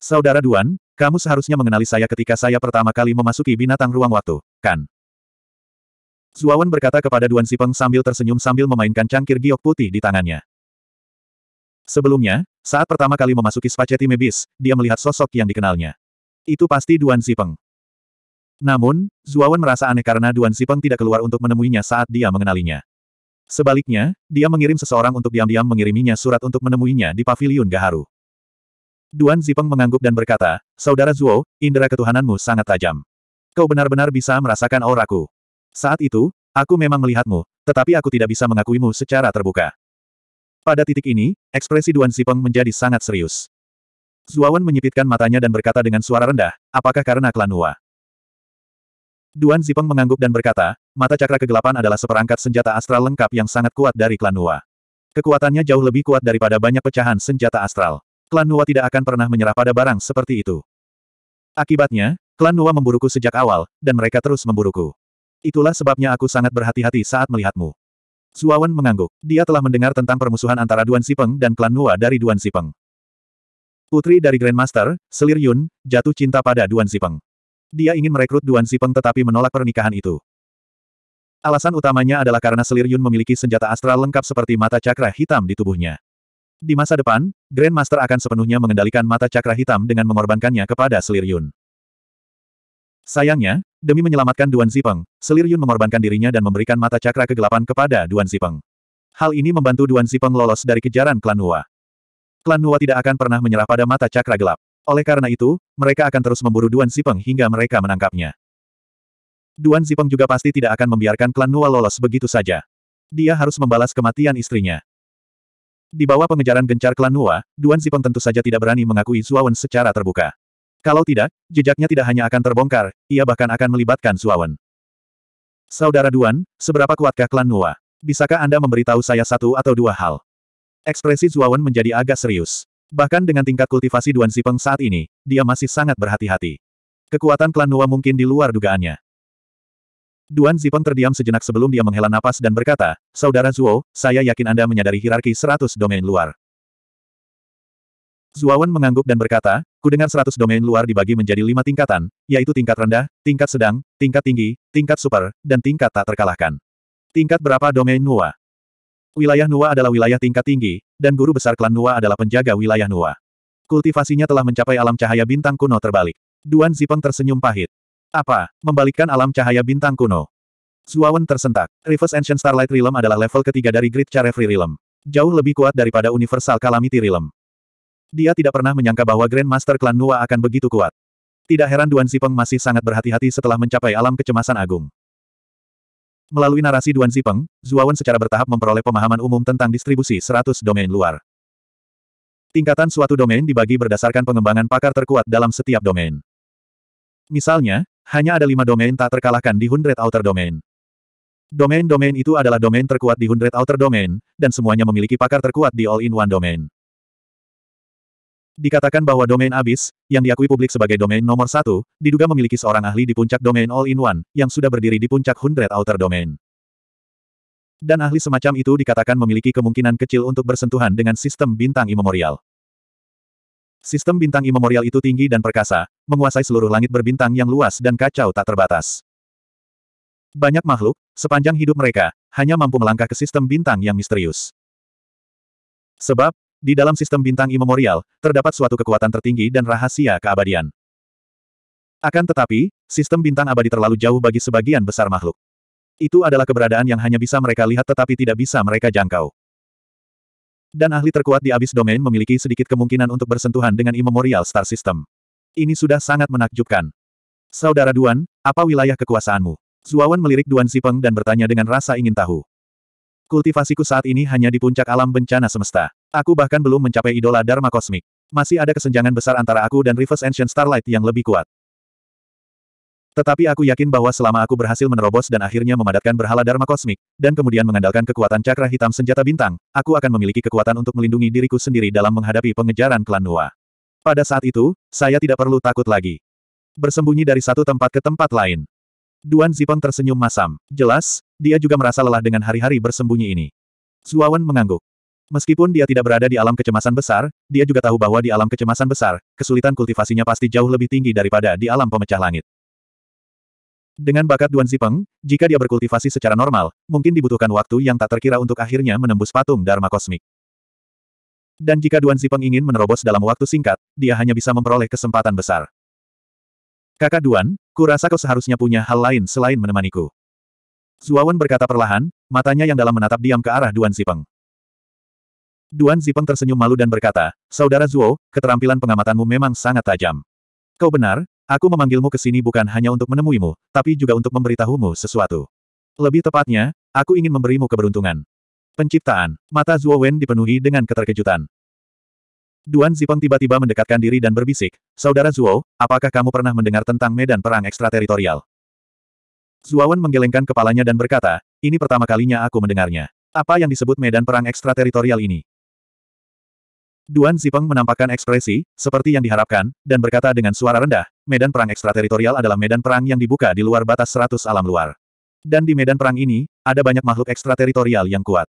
Saudara Duan, kamu seharusnya mengenali saya ketika saya pertama kali memasuki binatang ruang waktu, kan? Zuawan berkata kepada Duan Sipeng sambil tersenyum sambil memainkan cangkir giok putih di tangannya. Sebelumnya, saat pertama kali memasuki Spaceti Mebis, dia melihat sosok yang dikenalnya. Itu pasti Duan Sipeng. Namun, Zuawan merasa aneh karena Duan Sipeng tidak keluar untuk menemuinya saat dia mengenalinya. Sebaliknya, dia mengirim seseorang untuk diam-diam mengiriminya surat untuk menemuinya di Paviliun Gaharu. Duan Zipeng mengangguk dan berkata, Saudara Zuo, indera ketuhananmu sangat tajam. Kau benar-benar bisa merasakan auraku. Saat itu, aku memang melihatmu, tetapi aku tidak bisa mengakuimu secara terbuka. Pada titik ini, ekspresi Duan Zipeng menjadi sangat serius. Zuawan menyipitkan matanya dan berkata dengan suara rendah, apakah karena klan Hua? Duan Zipeng mengangguk dan berkata, mata cakra kegelapan adalah seperangkat senjata astral lengkap yang sangat kuat dari klan Hua. Kekuatannya jauh lebih kuat daripada banyak pecahan senjata astral klan Nuwa tidak akan pernah menyerah pada barang seperti itu. Akibatnya, klan Nuwa memburuku sejak awal, dan mereka terus memburuku. Itulah sebabnya aku sangat berhati-hati saat melihatmu. Zuawan mengangguk. Dia telah mendengar tentang permusuhan antara Duan Sipeng dan klan Nuwa dari Duan Sipeng. Putri dari Grandmaster, Selir Yun, jatuh cinta pada Duan Sipeng. Dia ingin merekrut Duan Sipeng tetapi menolak pernikahan itu. Alasan utamanya adalah karena Selir Yun memiliki senjata astral lengkap seperti mata cakra hitam di tubuhnya. Di masa depan, Grandmaster akan sepenuhnya mengendalikan mata cakra hitam dengan mengorbankannya kepada Selir Yun. Sayangnya, demi menyelamatkan Duan Zipeng, Selir Yun mengorbankan dirinya dan memberikan mata cakra kegelapan kepada Duan Zipeng. Hal ini membantu Duan Zipeng lolos dari kejaran klan Nuwa. Klan Nuwa tidak akan pernah menyerah pada mata cakra gelap. Oleh karena itu, mereka akan terus memburu Duan Zipeng hingga mereka menangkapnya. Duan Zipeng juga pasti tidak akan membiarkan klan Nua lolos begitu saja. Dia harus membalas kematian istrinya. Di bawah pengejaran gencar klan Nua, Duan Zipeng tentu saja tidak berani mengakui Zuawan secara terbuka. Kalau tidak, jejaknya tidak hanya akan terbongkar, ia bahkan akan melibatkan Zuawan. Saudara Duan, seberapa kuatkah klan Nua? Bisakah Anda memberitahu saya satu atau dua hal? Ekspresi Zuawan menjadi agak serius. Bahkan dengan tingkat kultivasi Duan Zipeng saat ini, dia masih sangat berhati-hati. Kekuatan klan Nua mungkin di luar dugaannya. Duan Zipeng terdiam sejenak sebelum dia menghela napas dan berkata, Saudara Zuo, saya yakin Anda menyadari hierarki seratus domain luar. Zuawan mengangguk dan berkata, ku dengar seratus domain luar dibagi menjadi lima tingkatan, yaitu tingkat rendah, tingkat sedang, tingkat tinggi, tingkat super, dan tingkat tak terkalahkan. Tingkat berapa domain Nua? Wilayah Nua adalah wilayah tingkat tinggi, dan guru besar klan Nua adalah penjaga wilayah Nua. Kultivasinya telah mencapai alam cahaya bintang kuno terbalik. Duan Zipeng tersenyum pahit. Apa? Membalikkan alam cahaya bintang kuno. Zuawan tersentak. Reverse Ancient Starlight Realm adalah level ketiga dari Grid Free Realm. Jauh lebih kuat daripada Universal Calamity Realm. Dia tidak pernah menyangka bahwa Grand Master Klan Nua akan begitu kuat. Tidak heran Duan Zipeng masih sangat berhati-hati setelah mencapai alam kecemasan agung. Melalui narasi Duan Zipeng, Zuawan secara bertahap memperoleh pemahaman umum tentang distribusi 100 domain luar. Tingkatan suatu domain dibagi berdasarkan pengembangan pakar terkuat dalam setiap domain. Misalnya, hanya ada lima domain tak terkalahkan di Hundred Outer Domain. Domain-domain itu adalah domain terkuat di Hundred Outer Domain, dan semuanya memiliki pakar terkuat di All-in-One Domain. Dikatakan bahwa domain abis, yang diakui publik sebagai domain nomor satu, diduga memiliki seorang ahli di puncak domain All-in-One, yang sudah berdiri di puncak Hundred Outer Domain. Dan ahli semacam itu dikatakan memiliki kemungkinan kecil untuk bersentuhan dengan sistem bintang imemorial. Sistem bintang imemorial itu tinggi dan perkasa, menguasai seluruh langit berbintang yang luas dan kacau tak terbatas. Banyak makhluk, sepanjang hidup mereka, hanya mampu melangkah ke sistem bintang yang misterius. Sebab, di dalam sistem bintang imemorial, terdapat suatu kekuatan tertinggi dan rahasia keabadian. Akan tetapi, sistem bintang abadi terlalu jauh bagi sebagian besar makhluk. Itu adalah keberadaan yang hanya bisa mereka lihat tetapi tidak bisa mereka jangkau. Dan ahli terkuat di abis Domain memiliki sedikit kemungkinan untuk bersentuhan dengan Immemorial Star System. Ini sudah sangat menakjubkan. Saudara Duan, apa wilayah kekuasaanmu? Zuawan melirik Duan Sipeng dan bertanya dengan rasa ingin tahu. Kultivasiku saat ini hanya di puncak alam bencana semesta. Aku bahkan belum mencapai idola Dharma Kosmik. Masih ada kesenjangan besar antara aku dan Reverse Ancient Starlight yang lebih kuat. Tetapi aku yakin bahwa selama aku berhasil menerobos dan akhirnya memadatkan berhala Dharma kosmik, dan kemudian mengandalkan kekuatan cakra hitam senjata bintang, aku akan memiliki kekuatan untuk melindungi diriku sendiri dalam menghadapi pengejaran klan Nua. Pada saat itu, saya tidak perlu takut lagi. Bersembunyi dari satu tempat ke tempat lain. Duan Zipeng tersenyum masam. Jelas, dia juga merasa lelah dengan hari-hari bersembunyi ini. Zuawan mengangguk. Meskipun dia tidak berada di alam kecemasan besar, dia juga tahu bahwa di alam kecemasan besar, kesulitan kultivasinya pasti jauh lebih tinggi daripada di alam pemecah langit. Dengan bakat Duan Zipeng, jika dia berkultivasi secara normal, mungkin dibutuhkan waktu yang tak terkira untuk akhirnya menembus patung Dharma Kosmik. Dan jika Duan Zipeng ingin menerobos dalam waktu singkat, dia hanya bisa memperoleh kesempatan besar. Kakak Duan, kurasa kau seharusnya punya hal lain selain menemaniku. Zuawan berkata perlahan, matanya yang dalam menatap diam ke arah Duan Zipeng. Duan Zipeng tersenyum malu dan berkata, Saudara Zuo, keterampilan pengamatanmu memang sangat tajam. Kau benar, Aku memanggilmu ke sini bukan hanya untuk menemuimu, tapi juga untuk memberitahumu sesuatu. Lebih tepatnya, aku ingin memberimu keberuntungan. Penciptaan, mata Zuo Wen dipenuhi dengan keterkejutan. Duan Zipeng tiba-tiba mendekatkan diri dan berbisik, Saudara Zhuo, apakah kamu pernah mendengar tentang medan perang ekstrateritorial? Zuo Wen menggelengkan kepalanya dan berkata, ini pertama kalinya aku mendengarnya. Apa yang disebut medan perang ekstrateritorial ini? Duan Zipeng menampakkan ekspresi, seperti yang diharapkan, dan berkata dengan suara rendah, medan perang ekstrateritorial adalah medan perang yang dibuka di luar batas seratus alam luar. Dan di medan perang ini, ada banyak makhluk ekstrateritorial yang kuat.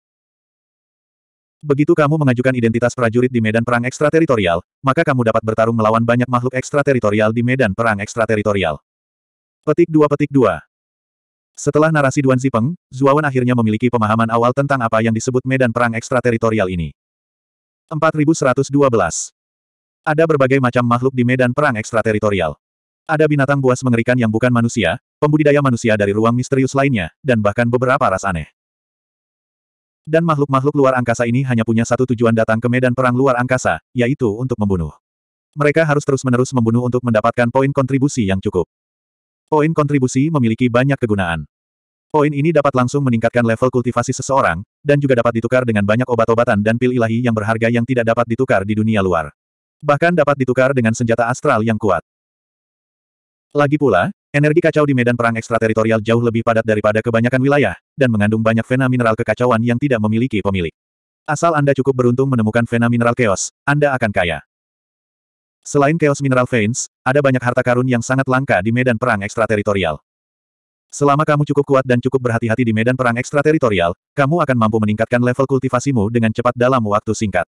Begitu kamu mengajukan identitas prajurit di medan perang ekstrateritorial, maka kamu dapat bertarung melawan banyak makhluk ekstrateritorial di medan perang ekstrateritorial. Petik 2 Petik 2 setelah narasi Duan Zipeng, Zuawan akhirnya memiliki pemahaman awal tentang apa yang disebut medan perang ekstrateritorial ini. 4112. Ada berbagai macam makhluk di medan perang ekstrateritorial. Ada binatang buas mengerikan yang bukan manusia, pembudidaya manusia dari ruang misterius lainnya, dan bahkan beberapa ras aneh. Dan makhluk-makhluk luar angkasa ini hanya punya satu tujuan datang ke medan perang luar angkasa, yaitu untuk membunuh. Mereka harus terus-menerus membunuh untuk mendapatkan poin kontribusi yang cukup. Poin kontribusi memiliki banyak kegunaan. Poin ini dapat langsung meningkatkan level kultivasi seseorang, dan juga dapat ditukar dengan banyak obat-obatan dan pil ilahi yang berharga yang tidak dapat ditukar di dunia luar. Bahkan dapat ditukar dengan senjata astral yang kuat. Lagi pula, energi kacau di medan perang ekstrateritorial jauh lebih padat daripada kebanyakan wilayah, dan mengandung banyak vena mineral kekacauan yang tidak memiliki pemilik. Asal Anda cukup beruntung menemukan vena mineral chaos, Anda akan kaya. Selain chaos mineral veins, ada banyak harta karun yang sangat langka di medan perang ekstrateritorial. Selama kamu cukup kuat dan cukup berhati-hati di medan perang ekstrateritorial, kamu akan mampu meningkatkan level kultivasimu dengan cepat dalam waktu singkat.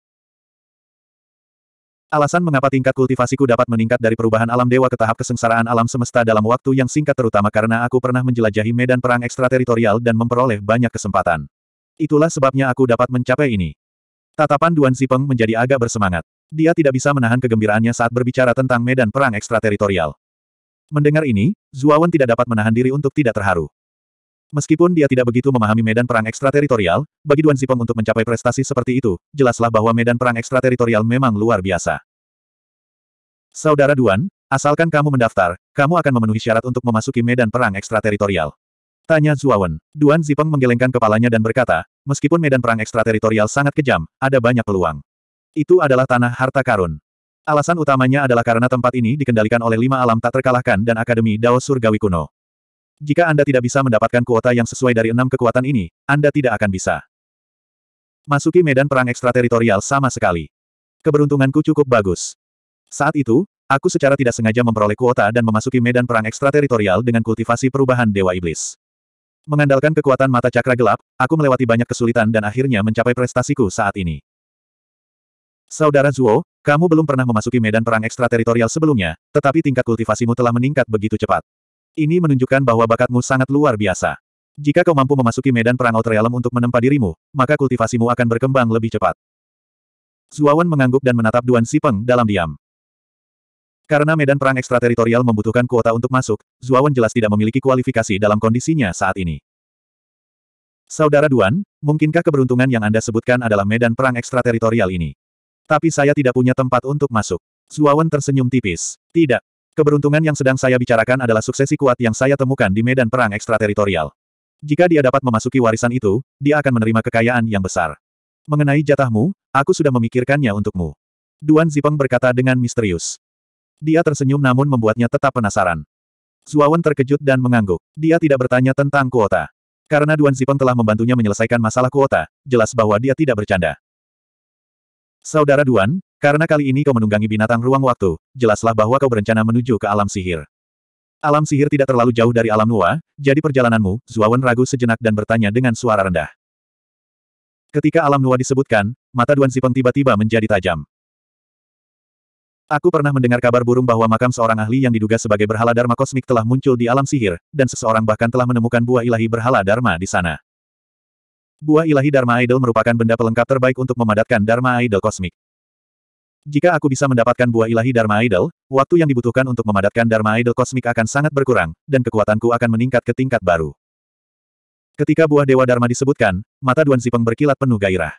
Alasan mengapa tingkat kultivasiku dapat meningkat dari perubahan alam dewa ke tahap kesengsaraan alam semesta dalam waktu yang singkat terutama karena aku pernah menjelajahi medan perang ekstrateritorial dan memperoleh banyak kesempatan. Itulah sebabnya aku dapat mencapai ini. Tatapan Duan Zipeng menjadi agak bersemangat. Dia tidak bisa menahan kegembiraannya saat berbicara tentang medan perang ekstrateritorial. Mendengar ini, Zuawan tidak dapat menahan diri untuk tidak terharu. Meskipun dia tidak begitu memahami medan perang ekstrateritorial, bagi Duan Zipeng untuk mencapai prestasi seperti itu, jelaslah bahwa medan perang ekstrateritorial memang luar biasa. Saudara Duan, asalkan kamu mendaftar, kamu akan memenuhi syarat untuk memasuki medan perang ekstrateritorial. Tanya Zuawan. Duan Zipeng menggelengkan kepalanya dan berkata, meskipun medan perang ekstrateritorial sangat kejam, ada banyak peluang. Itu adalah tanah harta karun. Alasan utamanya adalah karena tempat ini dikendalikan oleh lima alam tak terkalahkan dan Akademi Dao Surgawi Kuno. Jika Anda tidak bisa mendapatkan kuota yang sesuai dari enam kekuatan ini, Anda tidak akan bisa. Masuki medan perang ekstrateritorial sama sekali. Keberuntunganku cukup bagus. Saat itu, aku secara tidak sengaja memperoleh kuota dan memasuki medan perang ekstrateritorial dengan kultivasi perubahan Dewa Iblis. Mengandalkan kekuatan mata cakra gelap, aku melewati banyak kesulitan dan akhirnya mencapai prestasiku saat ini. Saudara Zuo, kamu belum pernah memasuki medan perang ekstrateritorial sebelumnya, tetapi tingkat kultivasimu telah meningkat begitu cepat. Ini menunjukkan bahwa bakatmu sangat luar biasa. Jika kau mampu memasuki medan perang Outrealm untuk menempa dirimu, maka kultivasimu akan berkembang lebih cepat. Zuawan mengangguk dan menatap Duan Sipeng dalam diam. Karena medan perang ekstrateritorial membutuhkan kuota untuk masuk, Zuawan jelas tidak memiliki kualifikasi dalam kondisinya saat ini. Saudara Duan, mungkinkah keberuntungan yang Anda sebutkan adalah medan perang ekstrateritorial ini? Tapi saya tidak punya tempat untuk masuk. Zuawan tersenyum tipis. Tidak. Keberuntungan yang sedang saya bicarakan adalah suksesi kuat yang saya temukan di medan perang ekstrateritorial. Jika dia dapat memasuki warisan itu, dia akan menerima kekayaan yang besar. Mengenai jatahmu, aku sudah memikirkannya untukmu. Duan Zipeng berkata dengan misterius. Dia tersenyum namun membuatnya tetap penasaran. Zuawan terkejut dan mengangguk. Dia tidak bertanya tentang kuota. Karena Duan Zipeng telah membantunya menyelesaikan masalah kuota, jelas bahwa dia tidak bercanda. Saudara Duan, karena kali ini kau menunggangi binatang ruang waktu, jelaslah bahwa kau berencana menuju ke alam sihir. Alam sihir tidak terlalu jauh dari alam Nuwa, jadi perjalananmu, Zuawan ragu sejenak dan bertanya dengan suara rendah. Ketika alam Nuwa disebutkan, mata Duan Sipeng tiba-tiba menjadi tajam. Aku pernah mendengar kabar burung bahwa makam seorang ahli yang diduga sebagai berhala Dharma kosmik telah muncul di alam sihir, dan seseorang bahkan telah menemukan buah ilahi berhala Dharma di sana. Buah ilahi Dharma Idol merupakan benda pelengkap terbaik untuk memadatkan Dharma Idol kosmik. Jika aku bisa mendapatkan buah ilahi Dharma Idol, waktu yang dibutuhkan untuk memadatkan Dharma Idol kosmik akan sangat berkurang, dan kekuatanku akan meningkat ke tingkat baru. Ketika buah Dewa Dharma disebutkan, mata Duan Zipeng berkilat penuh gairah.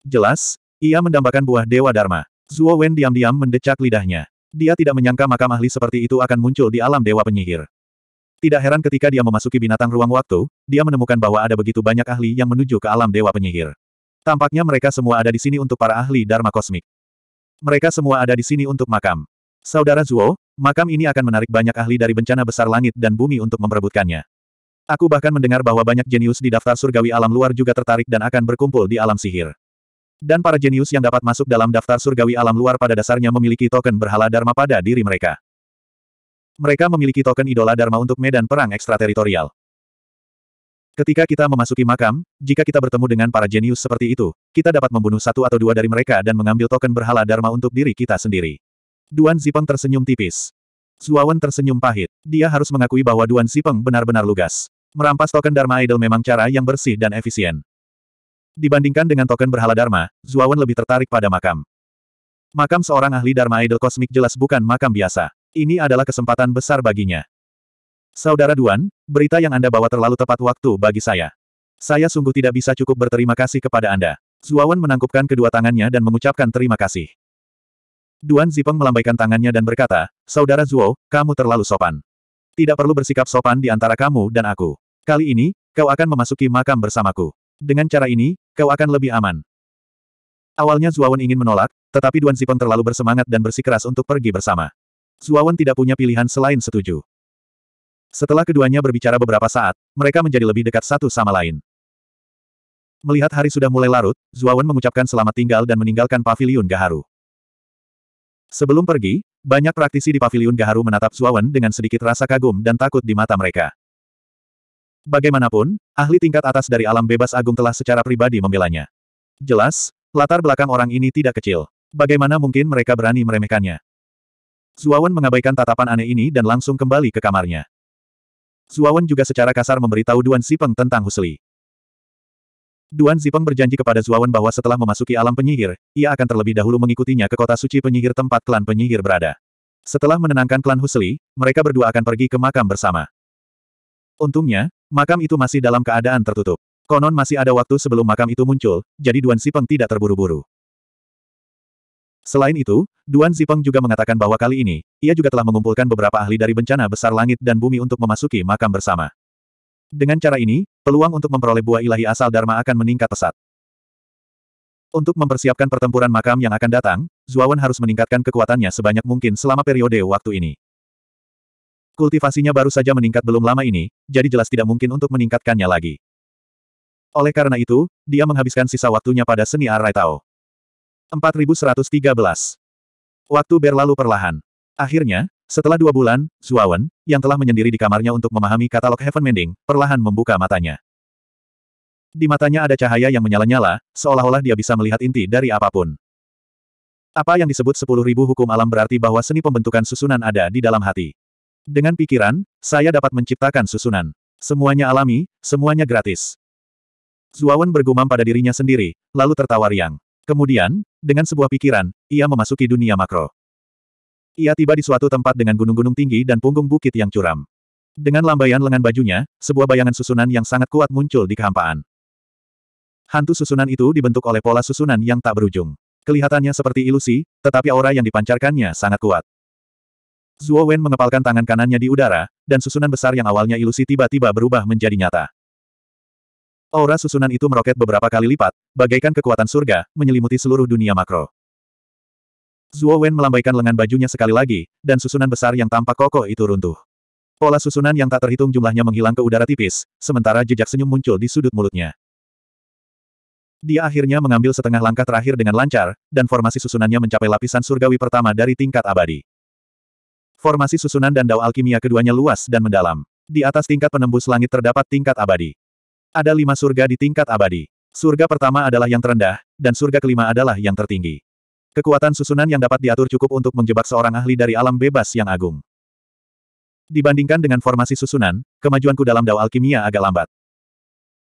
Jelas, ia mendambakan buah Dewa Dharma. Zuo Wen diam-diam mendecak lidahnya. Dia tidak menyangka makam ahli seperti itu akan muncul di alam Dewa Penyihir. Tidak heran ketika dia memasuki binatang ruang waktu, dia menemukan bahwa ada begitu banyak ahli yang menuju ke alam dewa penyihir. Tampaknya mereka semua ada di sini untuk para ahli Dharma kosmik. Mereka semua ada di sini untuk makam. Saudara Zuo, makam ini akan menarik banyak ahli dari bencana besar langit dan bumi untuk memperebutkannya. Aku bahkan mendengar bahwa banyak jenius di daftar surgawi alam luar juga tertarik dan akan berkumpul di alam sihir. Dan para jenius yang dapat masuk dalam daftar surgawi alam luar pada dasarnya memiliki token berhala Dharma pada diri mereka. Mereka memiliki token idola Dharma untuk medan perang ekstrateritorial. Ketika kita memasuki makam, jika kita bertemu dengan para jenius seperti itu, kita dapat membunuh satu atau dua dari mereka dan mengambil token berhala Dharma untuk diri kita sendiri. Duan Zipeng tersenyum tipis. Zuawan tersenyum pahit. Dia harus mengakui bahwa Duan Zipeng benar-benar lugas. Merampas token Dharma Idol memang cara yang bersih dan efisien. Dibandingkan dengan token berhala Dharma, Zuawan lebih tertarik pada makam. Makam seorang ahli Dharma Idol kosmik jelas bukan makam biasa. Ini adalah kesempatan besar baginya. Saudara Duan, berita yang Anda bawa terlalu tepat waktu bagi saya. Saya sungguh tidak bisa cukup berterima kasih kepada Anda. Zuawan menangkupkan kedua tangannya dan mengucapkan terima kasih. Duan Zipeng melambaikan tangannya dan berkata, Saudara Zuo, kamu terlalu sopan. Tidak perlu bersikap sopan di antara kamu dan aku. Kali ini, kau akan memasuki makam bersamaku. Dengan cara ini, kau akan lebih aman. Awalnya Zuawan ingin menolak, tetapi Duan Zipeng terlalu bersemangat dan bersikeras untuk pergi bersama. Suawan tidak punya pilihan selain setuju. Setelah keduanya berbicara beberapa saat, mereka menjadi lebih dekat satu sama lain. Melihat hari sudah mulai larut, Zuawan mengucapkan selamat tinggal dan meninggalkan paviliun Gaharu. Sebelum pergi, banyak praktisi di paviliun Gaharu menatap Zuawan dengan sedikit rasa kagum dan takut di mata mereka. Bagaimanapun, ahli tingkat atas dari alam bebas agung telah secara pribadi membelanya. Jelas, latar belakang orang ini tidak kecil. Bagaimana mungkin mereka berani meremehkannya? Suawan mengabaikan tatapan aneh ini dan langsung kembali ke kamarnya. Suawan juga secara kasar memberitahu Duan Sipeng tentang Husli. Duan Sipeng berjanji kepada Zuawan bahwa setelah memasuki alam penyihir, ia akan terlebih dahulu mengikutinya ke kota suci penyihir tempat klan penyihir berada. Setelah menenangkan klan Husli, mereka berdua akan pergi ke makam bersama. Untungnya, makam itu masih dalam keadaan tertutup. Konon masih ada waktu sebelum makam itu muncul, jadi Duan Sipeng tidak terburu-buru. Selain itu, Duan Zipeng juga mengatakan bahwa kali ini, ia juga telah mengumpulkan beberapa ahli dari bencana besar langit dan bumi untuk memasuki makam bersama. Dengan cara ini, peluang untuk memperoleh buah ilahi asal Dharma akan meningkat pesat. Untuk mempersiapkan pertempuran makam yang akan datang, Zuawan harus meningkatkan kekuatannya sebanyak mungkin selama periode waktu ini. Kultivasinya baru saja meningkat belum lama ini, jadi jelas tidak mungkin untuk meningkatkannya lagi. Oleh karena itu, dia menghabiskan sisa waktunya pada seni Arai Tao. 4113. Waktu berlalu perlahan. Akhirnya, setelah dua bulan, Zuawan, yang telah menyendiri di kamarnya untuk memahami katalog Heaven Mending, perlahan membuka matanya. Di matanya ada cahaya yang menyala-nyala, seolah-olah dia bisa melihat inti dari apapun. Apa yang disebut 10.000 hukum alam berarti bahwa seni pembentukan susunan ada di dalam hati. Dengan pikiran, saya dapat menciptakan susunan. Semuanya alami, semuanya gratis. Zuawan bergumam pada dirinya sendiri, lalu tertawa riang. Kemudian, dengan sebuah pikiran, ia memasuki dunia makro. Ia tiba di suatu tempat dengan gunung-gunung tinggi dan punggung bukit yang curam. Dengan lambaian lengan bajunya, sebuah bayangan susunan yang sangat kuat muncul di kehampaan. Hantu susunan itu dibentuk oleh pola susunan yang tak berujung. Kelihatannya seperti ilusi, tetapi aura yang dipancarkannya sangat kuat. Zhuo Wen mengepalkan tangan kanannya di udara, dan susunan besar yang awalnya ilusi tiba-tiba berubah menjadi nyata. Aura susunan itu meroket beberapa kali lipat, bagaikan kekuatan surga, menyelimuti seluruh dunia makro. Zuo Wen melambaikan lengan bajunya sekali lagi, dan susunan besar yang tampak kokoh itu runtuh. Pola susunan yang tak terhitung jumlahnya menghilang ke udara tipis, sementara jejak senyum muncul di sudut mulutnya. Dia akhirnya mengambil setengah langkah terakhir dengan lancar, dan formasi susunannya mencapai lapisan surgawi pertama dari tingkat abadi. Formasi susunan dan dao alkimia keduanya luas dan mendalam. Di atas tingkat penembus langit terdapat tingkat abadi. Ada lima surga di tingkat abadi. Surga pertama adalah yang terendah, dan surga kelima adalah yang tertinggi. Kekuatan susunan yang dapat diatur cukup untuk menjebak seorang ahli dari alam bebas yang agung. Dibandingkan dengan formasi susunan, kemajuanku dalam dao alkimia agak lambat.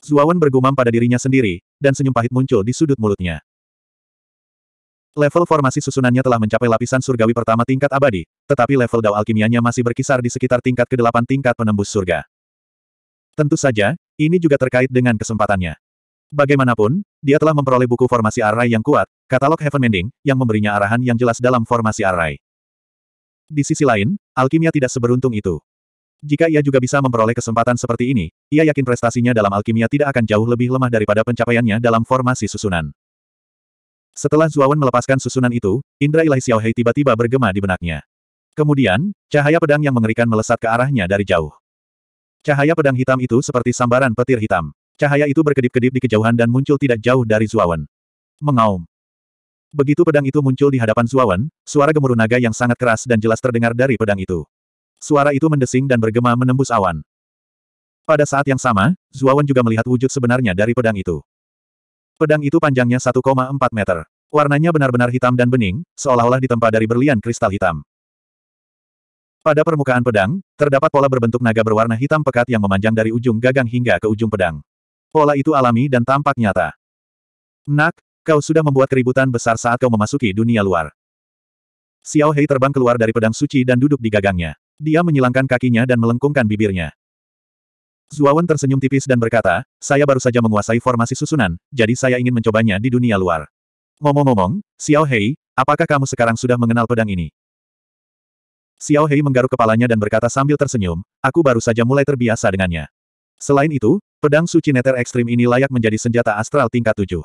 Zuawan bergumam pada dirinya sendiri, dan senyum pahit muncul di sudut mulutnya. Level formasi susunannya telah mencapai lapisan surgawi pertama tingkat abadi, tetapi level dao alkimianya masih berkisar di sekitar tingkat ke-8 tingkat penembus surga. Tentu saja, ini juga terkait dengan kesempatannya. Bagaimanapun, dia telah memperoleh buku formasi arai yang kuat, katalog Heaven Mending, yang memberinya arahan yang jelas dalam formasi arai. Di sisi lain, alkimia tidak seberuntung itu. Jika ia juga bisa memperoleh kesempatan seperti ini, ia yakin prestasinya dalam alkimia tidak akan jauh lebih lemah daripada pencapaiannya dalam formasi susunan. Setelah Zuawan melepaskan susunan itu, indra ilahi Xiaohei tiba-tiba bergema di benaknya. Kemudian, cahaya pedang yang mengerikan melesat ke arahnya dari jauh. Cahaya pedang hitam itu seperti sambaran petir hitam. Cahaya itu berkedip-kedip di kejauhan dan muncul tidak jauh dari Zuawan. Mengaum. Begitu pedang itu muncul di hadapan Zuawan, suara gemuruh naga yang sangat keras dan jelas terdengar dari pedang itu. Suara itu mendesing dan bergema menembus awan. Pada saat yang sama, Zuawan juga melihat wujud sebenarnya dari pedang itu. Pedang itu panjangnya 1,4 meter. Warnanya benar-benar hitam dan bening, seolah-olah ditempa dari berlian kristal hitam. Pada permukaan pedang, terdapat pola berbentuk naga berwarna hitam pekat yang memanjang dari ujung gagang hingga ke ujung pedang. Pola itu alami dan tampak nyata. Nak, kau sudah membuat keributan besar saat kau memasuki dunia luar. Xiao Hei terbang keluar dari pedang suci dan duduk di gagangnya. Dia menyilangkan kakinya dan melengkungkan bibirnya. Zuawan tersenyum tipis dan berkata, saya baru saja menguasai formasi susunan, jadi saya ingin mencobanya di dunia luar. Ngomong-ngomong, Xiao Hei, apakah kamu sekarang sudah mengenal pedang ini? Xiao Hei menggaruk kepalanya dan berkata sambil tersenyum, aku baru saja mulai terbiasa dengannya. Selain itu, pedang suci neter ekstrim ini layak menjadi senjata astral tingkat tujuh.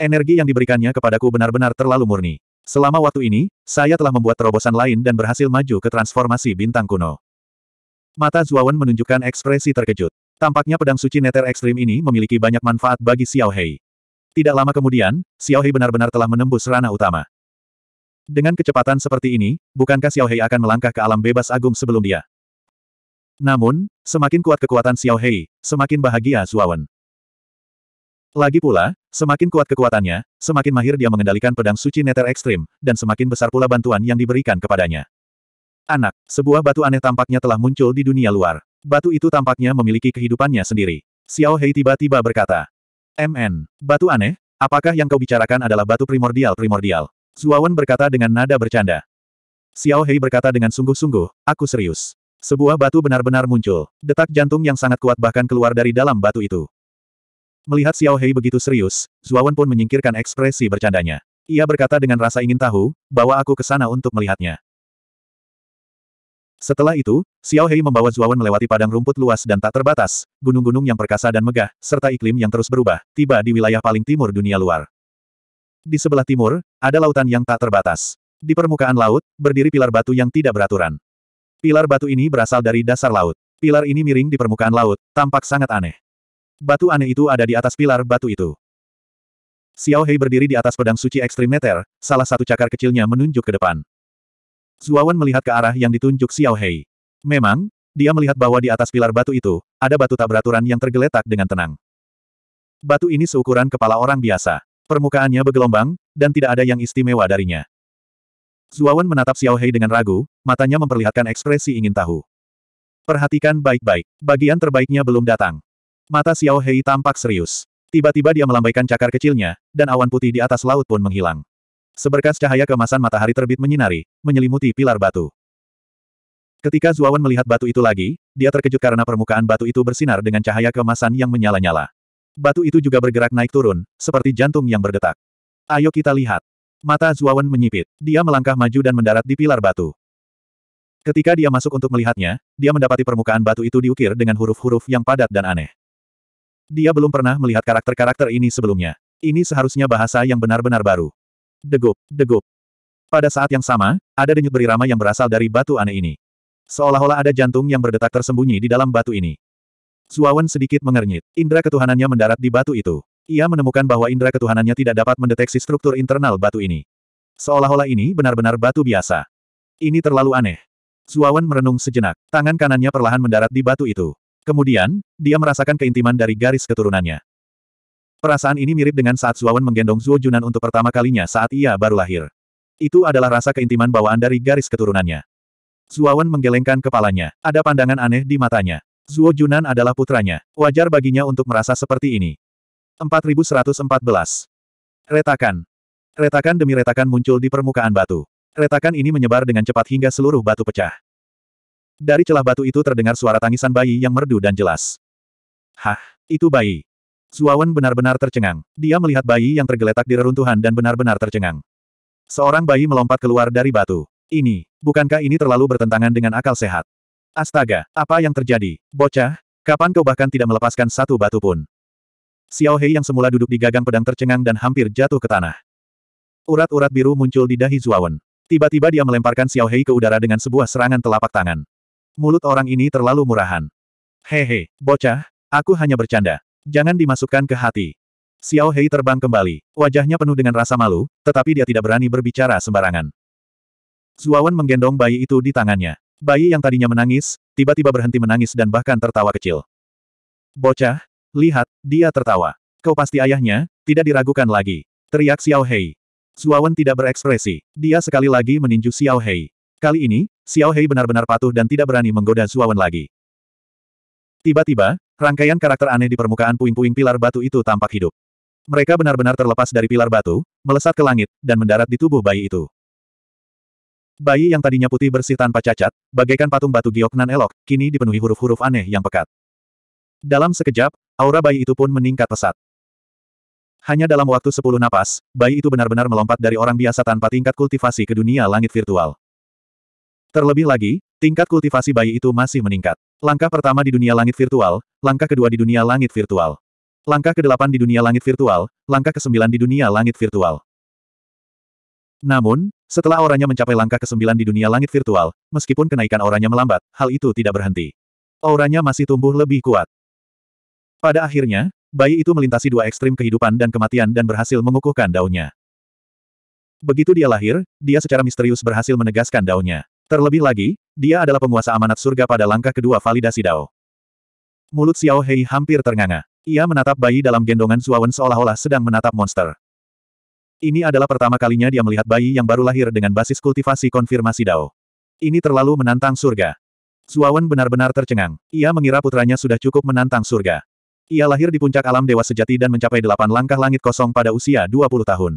Energi yang diberikannya kepadaku benar-benar terlalu murni. Selama waktu ini, saya telah membuat terobosan lain dan berhasil maju ke transformasi bintang kuno. Mata Zuawan menunjukkan ekspresi terkejut. Tampaknya pedang suci neter ekstrim ini memiliki banyak manfaat bagi Xiao Hei. Tidak lama kemudian, Xiao Hei benar-benar telah menembus ranah utama. Dengan kecepatan seperti ini, bukankah Xiao Hei akan melangkah ke alam bebas agung sebelum dia? Namun, semakin kuat kekuatan Xiao Hei, semakin bahagia Zuawan. Lagi pula, semakin kuat kekuatannya, semakin mahir dia mengendalikan pedang suci neter ekstrim, dan semakin besar pula bantuan yang diberikan kepadanya. Anak, sebuah batu aneh tampaknya telah muncul di dunia luar. Batu itu tampaknya memiliki kehidupannya sendiri. Xiao Hei tiba-tiba berkata, MN, batu aneh, apakah yang kau bicarakan adalah batu primordial-primordial? Zuawan berkata dengan nada bercanda. Xiao Hei berkata dengan sungguh-sungguh, aku serius. Sebuah batu benar-benar muncul. Detak jantung yang sangat kuat bahkan keluar dari dalam batu itu. Melihat Xiao Hei begitu serius, Zuawan pun menyingkirkan ekspresi bercandanya. Ia berkata dengan rasa ingin tahu, bawa aku ke sana untuk melihatnya. Setelah itu, Xiao Hei membawa Zuawan melewati padang rumput luas dan tak terbatas, gunung-gunung yang perkasa dan megah, serta iklim yang terus berubah, tiba di wilayah paling timur dunia luar. Di sebelah timur, ada lautan yang tak terbatas. Di permukaan laut, berdiri pilar batu yang tidak beraturan. Pilar batu ini berasal dari dasar laut. Pilar ini miring di permukaan laut, tampak sangat aneh. Batu aneh itu ada di atas pilar batu itu. Xiao Hei berdiri di atas pedang suci ekstrim meter, salah satu cakar kecilnya menunjuk ke depan. Zuawan melihat ke arah yang ditunjuk Xiao Hei. Memang, dia melihat bahwa di atas pilar batu itu, ada batu tak beraturan yang tergeletak dengan tenang. Batu ini seukuran kepala orang biasa. Permukaannya bergelombang, dan tidak ada yang istimewa darinya. Zuawan menatap Xiao Hei dengan ragu, matanya memperlihatkan ekspresi ingin tahu. Perhatikan baik-baik, bagian terbaiknya belum datang. Mata Xiao Hei tampak serius. Tiba-tiba dia melambaikan cakar kecilnya, dan awan putih di atas laut pun menghilang. Seberkas cahaya kemasan matahari terbit menyinari, menyelimuti pilar batu. Ketika Zuawan melihat batu itu lagi, dia terkejut karena permukaan batu itu bersinar dengan cahaya kemasan yang menyala-nyala. Batu itu juga bergerak naik turun, seperti jantung yang berdetak. Ayo kita lihat. Mata Zuawan menyipit. Dia melangkah maju dan mendarat di pilar batu. Ketika dia masuk untuk melihatnya, dia mendapati permukaan batu itu diukir dengan huruf-huruf yang padat dan aneh. Dia belum pernah melihat karakter-karakter ini sebelumnya. Ini seharusnya bahasa yang benar-benar baru. Degup, degup. Pada saat yang sama, ada denyut berirama yang berasal dari batu aneh ini. Seolah-olah ada jantung yang berdetak tersembunyi di dalam batu ini. Suawan sedikit mengernyit. Indra ketuhanannya mendarat di batu itu. Ia menemukan bahwa indra ketuhanannya tidak dapat mendeteksi struktur internal batu ini. Seolah-olah ini benar-benar batu biasa. Ini terlalu aneh. Suawan merenung sejenak. Tangan kanannya perlahan mendarat di batu itu. Kemudian, dia merasakan keintiman dari garis keturunannya. Perasaan ini mirip dengan saat Suawan menggendong Zuo Junan untuk pertama kalinya saat ia baru lahir. Itu adalah rasa keintiman bawaan dari garis keturunannya. Suawan menggelengkan kepalanya. Ada pandangan aneh di matanya. Zuo Junan adalah putranya. Wajar baginya untuk merasa seperti ini. 4114. Retakan. Retakan demi retakan muncul di permukaan batu. Retakan ini menyebar dengan cepat hingga seluruh batu pecah. Dari celah batu itu terdengar suara tangisan bayi yang merdu dan jelas. Hah, itu bayi. Zuawan benar-benar tercengang. Dia melihat bayi yang tergeletak di reruntuhan dan benar-benar tercengang. Seorang bayi melompat keluar dari batu. Ini, bukankah ini terlalu bertentangan dengan akal sehat? Astaga, apa yang terjadi? Bocah, kapan kau bahkan tidak melepaskan satu batu pun? Xiao Hei yang semula duduk di gagang pedang tercengang dan hampir jatuh ke tanah. Urat-urat biru muncul di dahi Zuawan. Tiba-tiba dia melemparkan Xiao Hei ke udara dengan sebuah serangan telapak tangan. Mulut orang ini terlalu murahan. Hehe, bocah, aku hanya bercanda. Jangan dimasukkan ke hati. Xiao Hei terbang kembali. Wajahnya penuh dengan rasa malu, tetapi dia tidak berani berbicara sembarangan. Zuawan menggendong bayi itu di tangannya. Bayi yang tadinya menangis, tiba-tiba berhenti menangis dan bahkan tertawa kecil. Bocah, lihat, dia tertawa. Kau pasti ayahnya, tidak diragukan lagi. Teriak Xiao Hei. Zuawan tidak berekspresi. Dia sekali lagi meninju Xiao Hei. Kali ini, Xiao Hei benar-benar patuh dan tidak berani menggoda Zuawan lagi. Tiba-tiba, rangkaian karakter aneh di permukaan puing-puing pilar batu itu tampak hidup. Mereka benar-benar terlepas dari pilar batu, melesat ke langit, dan mendarat di tubuh bayi itu. Bayi yang tadinya putih bersih tanpa cacat, bagaikan patung batu giok nan elok, kini dipenuhi huruf-huruf aneh yang pekat. Dalam sekejap, aura bayi itu pun meningkat pesat. Hanya dalam waktu sepuluh napas, bayi itu benar-benar melompat dari orang biasa tanpa tingkat kultivasi ke dunia langit virtual. Terlebih lagi, tingkat kultivasi bayi itu masih meningkat. Langkah pertama di dunia langit virtual, langkah kedua di dunia langit virtual. Langkah ke-8 di dunia langit virtual, langkah ke-9 di dunia langit virtual. Namun, setelah auranya mencapai langkah ke-9 di dunia langit virtual, meskipun kenaikan auranya melambat, hal itu tidak berhenti. Auranya masih tumbuh lebih kuat. Pada akhirnya, bayi itu melintasi dua ekstrim kehidupan dan kematian dan berhasil mengukuhkan daunnya. Begitu dia lahir, dia secara misterius berhasil menegaskan daunnya. Terlebih lagi, dia adalah penguasa amanat surga pada langkah kedua validasi dao. Mulut Xiao Hei hampir ternganga. Ia menatap bayi dalam gendongan Zuawan seolah-olah sedang menatap monster. Ini adalah pertama kalinya dia melihat bayi yang baru lahir dengan basis kultivasi konfirmasi Dao. Ini terlalu menantang surga. Zuawan benar-benar tercengang. Ia mengira putranya sudah cukup menantang surga. Ia lahir di puncak alam dewa sejati dan mencapai delapan langkah langit kosong pada usia 20 tahun.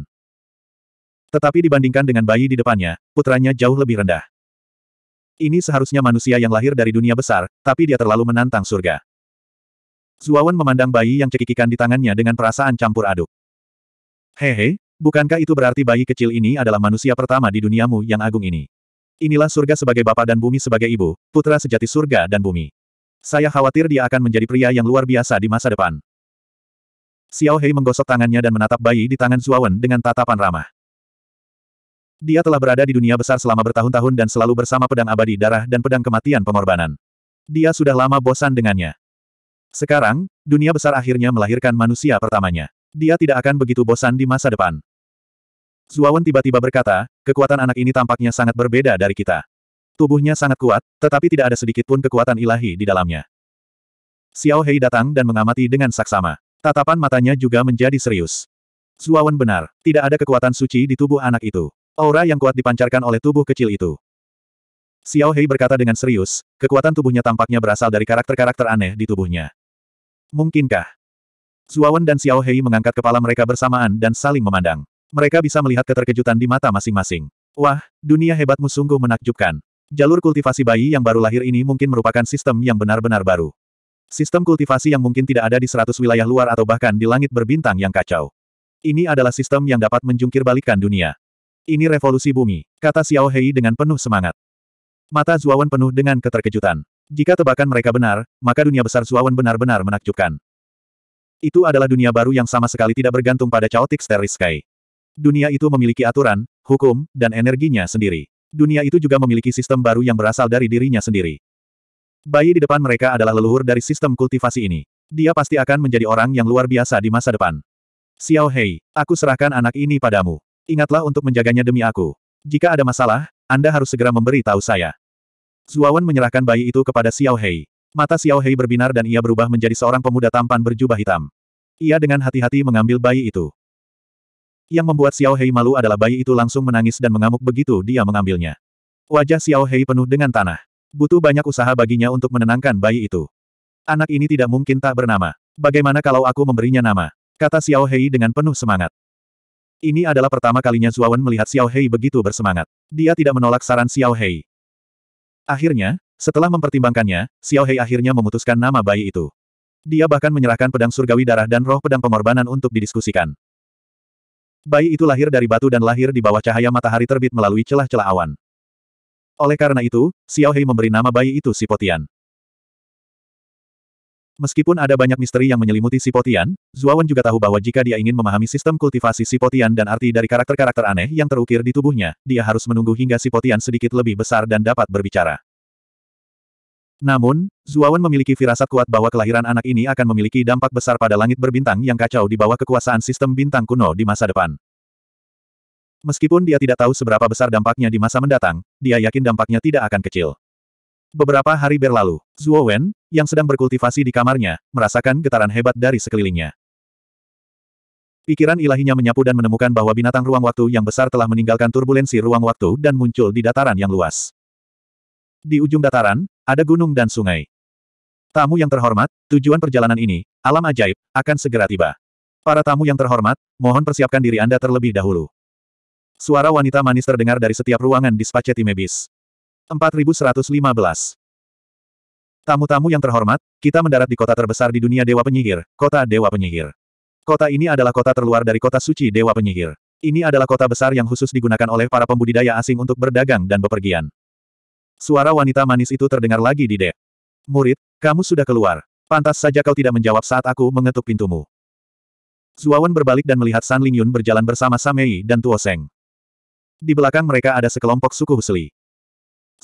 Tetapi dibandingkan dengan bayi di depannya, putranya jauh lebih rendah. Ini seharusnya manusia yang lahir dari dunia besar, tapi dia terlalu menantang surga. Zuawan memandang bayi yang cekikikan di tangannya dengan perasaan campur aduk. Hehe, Bukankah itu berarti bayi kecil ini adalah manusia pertama di duniamu yang agung ini? Inilah surga sebagai bapak dan bumi sebagai ibu, putra sejati surga dan bumi. Saya khawatir dia akan menjadi pria yang luar biasa di masa depan. Xiao Hei menggosok tangannya dan menatap bayi di tangan Zuawan dengan tatapan ramah. Dia telah berada di dunia besar selama bertahun-tahun dan selalu bersama pedang abadi darah dan pedang kematian pengorbanan. Dia sudah lama bosan dengannya. Sekarang, dunia besar akhirnya melahirkan manusia pertamanya. Dia tidak akan begitu bosan di masa depan. Zuawan tiba-tiba berkata, kekuatan anak ini tampaknya sangat berbeda dari kita. Tubuhnya sangat kuat, tetapi tidak ada sedikit pun kekuatan ilahi di dalamnya. Xiao Hei datang dan mengamati dengan saksama. Tatapan matanya juga menjadi serius. Zuawan benar, tidak ada kekuatan suci di tubuh anak itu. Aura yang kuat dipancarkan oleh tubuh kecil itu. Xiao Hei berkata dengan serius, kekuatan tubuhnya tampaknya berasal dari karakter-karakter aneh di tubuhnya. Mungkinkah? Zuawan dan Xiao Hei mengangkat kepala mereka bersamaan dan saling memandang. Mereka bisa melihat keterkejutan di mata masing-masing. Wah, dunia hebatmu sungguh menakjubkan. Jalur kultivasi bayi yang baru lahir ini mungkin merupakan sistem yang benar-benar baru. Sistem kultivasi yang mungkin tidak ada di seratus wilayah luar atau bahkan di langit berbintang yang kacau. Ini adalah sistem yang dapat menjungkir balikan dunia. Ini revolusi bumi, kata Xiao Hei dengan penuh semangat. Mata Zuawan penuh dengan keterkejutan. Jika tebakan mereka benar, maka dunia besar Zuawan benar-benar menakjubkan. Itu adalah dunia baru yang sama sekali tidak bergantung pada chaotic Starry Sky. Dunia itu memiliki aturan, hukum, dan energinya sendiri. Dunia itu juga memiliki sistem baru yang berasal dari dirinya sendiri. Bayi di depan mereka adalah leluhur dari sistem kultivasi ini. Dia pasti akan menjadi orang yang luar biasa di masa depan. Xiao Hei, aku serahkan anak ini padamu. Ingatlah untuk menjaganya demi aku. Jika ada masalah, Anda harus segera memberi tahu saya. Zuawan menyerahkan bayi itu kepada Xiao Hei. Mata Xiao Hei berbinar dan ia berubah menjadi seorang pemuda tampan berjubah hitam. Ia dengan hati-hati mengambil bayi itu. Yang membuat Xiao Hei malu adalah bayi itu langsung menangis dan mengamuk begitu dia mengambilnya. Wajah Xiao Hei penuh dengan tanah. Butuh banyak usaha baginya untuk menenangkan bayi itu. Anak ini tidak mungkin tak bernama. Bagaimana kalau aku memberinya nama? Kata Xiao Hei dengan penuh semangat. Ini adalah pertama kalinya Zuawan melihat Xiao Hei begitu bersemangat. Dia tidak menolak saran Xiao Hei. Akhirnya, setelah mempertimbangkannya, Xiao Hei akhirnya memutuskan nama bayi itu. Dia bahkan menyerahkan pedang surgawi darah dan roh pedang pengorbanan untuk didiskusikan. Bayi itu lahir dari batu dan lahir di bawah cahaya matahari terbit melalui celah-celah awan. Oleh karena itu, Xiao Hei memberi nama bayi itu Sipotian. Meskipun ada banyak misteri yang menyelimuti Sipotian, Zuawan juga tahu bahwa jika dia ingin memahami sistem kultivasi Sipotian dan arti dari karakter-karakter aneh yang terukir di tubuhnya, dia harus menunggu hingga Sipotian sedikit lebih besar dan dapat berbicara. Namun, Zuawan memiliki firasat kuat bahwa kelahiran anak ini akan memiliki dampak besar pada langit berbintang yang kacau di bawah kekuasaan sistem bintang kuno di masa depan. Meskipun dia tidak tahu seberapa besar dampaknya di masa mendatang, dia yakin dampaknya tidak akan kecil. Beberapa hari berlalu, Zuowen, yang sedang berkultivasi di kamarnya, merasakan getaran hebat dari sekelilingnya. Pikiran ilahinya menyapu dan menemukan bahwa binatang ruang waktu yang besar telah meninggalkan turbulensi ruang waktu dan muncul di dataran yang luas. Di ujung dataran, ada gunung dan sungai. Tamu yang terhormat, tujuan perjalanan ini, alam ajaib, akan segera tiba. Para tamu yang terhormat, mohon persiapkan diri Anda terlebih dahulu. Suara wanita manis terdengar dari setiap ruangan di Spaceti Mebis. 4115 Tamu-tamu yang terhormat, kita mendarat di kota terbesar di dunia Dewa Penyihir, kota Dewa Penyihir. Kota ini adalah kota terluar dari kota suci Dewa Penyihir. Ini adalah kota besar yang khusus digunakan oleh para pembudidaya asing untuk berdagang dan bepergian. Suara wanita manis itu terdengar lagi di dek. Murid, kamu sudah keluar. Pantas saja kau tidak menjawab saat aku mengetuk pintumu. Zuawan berbalik dan melihat San Lingyun berjalan bersama Samei dan Tuo Seng. Di belakang mereka ada sekelompok suku Husli.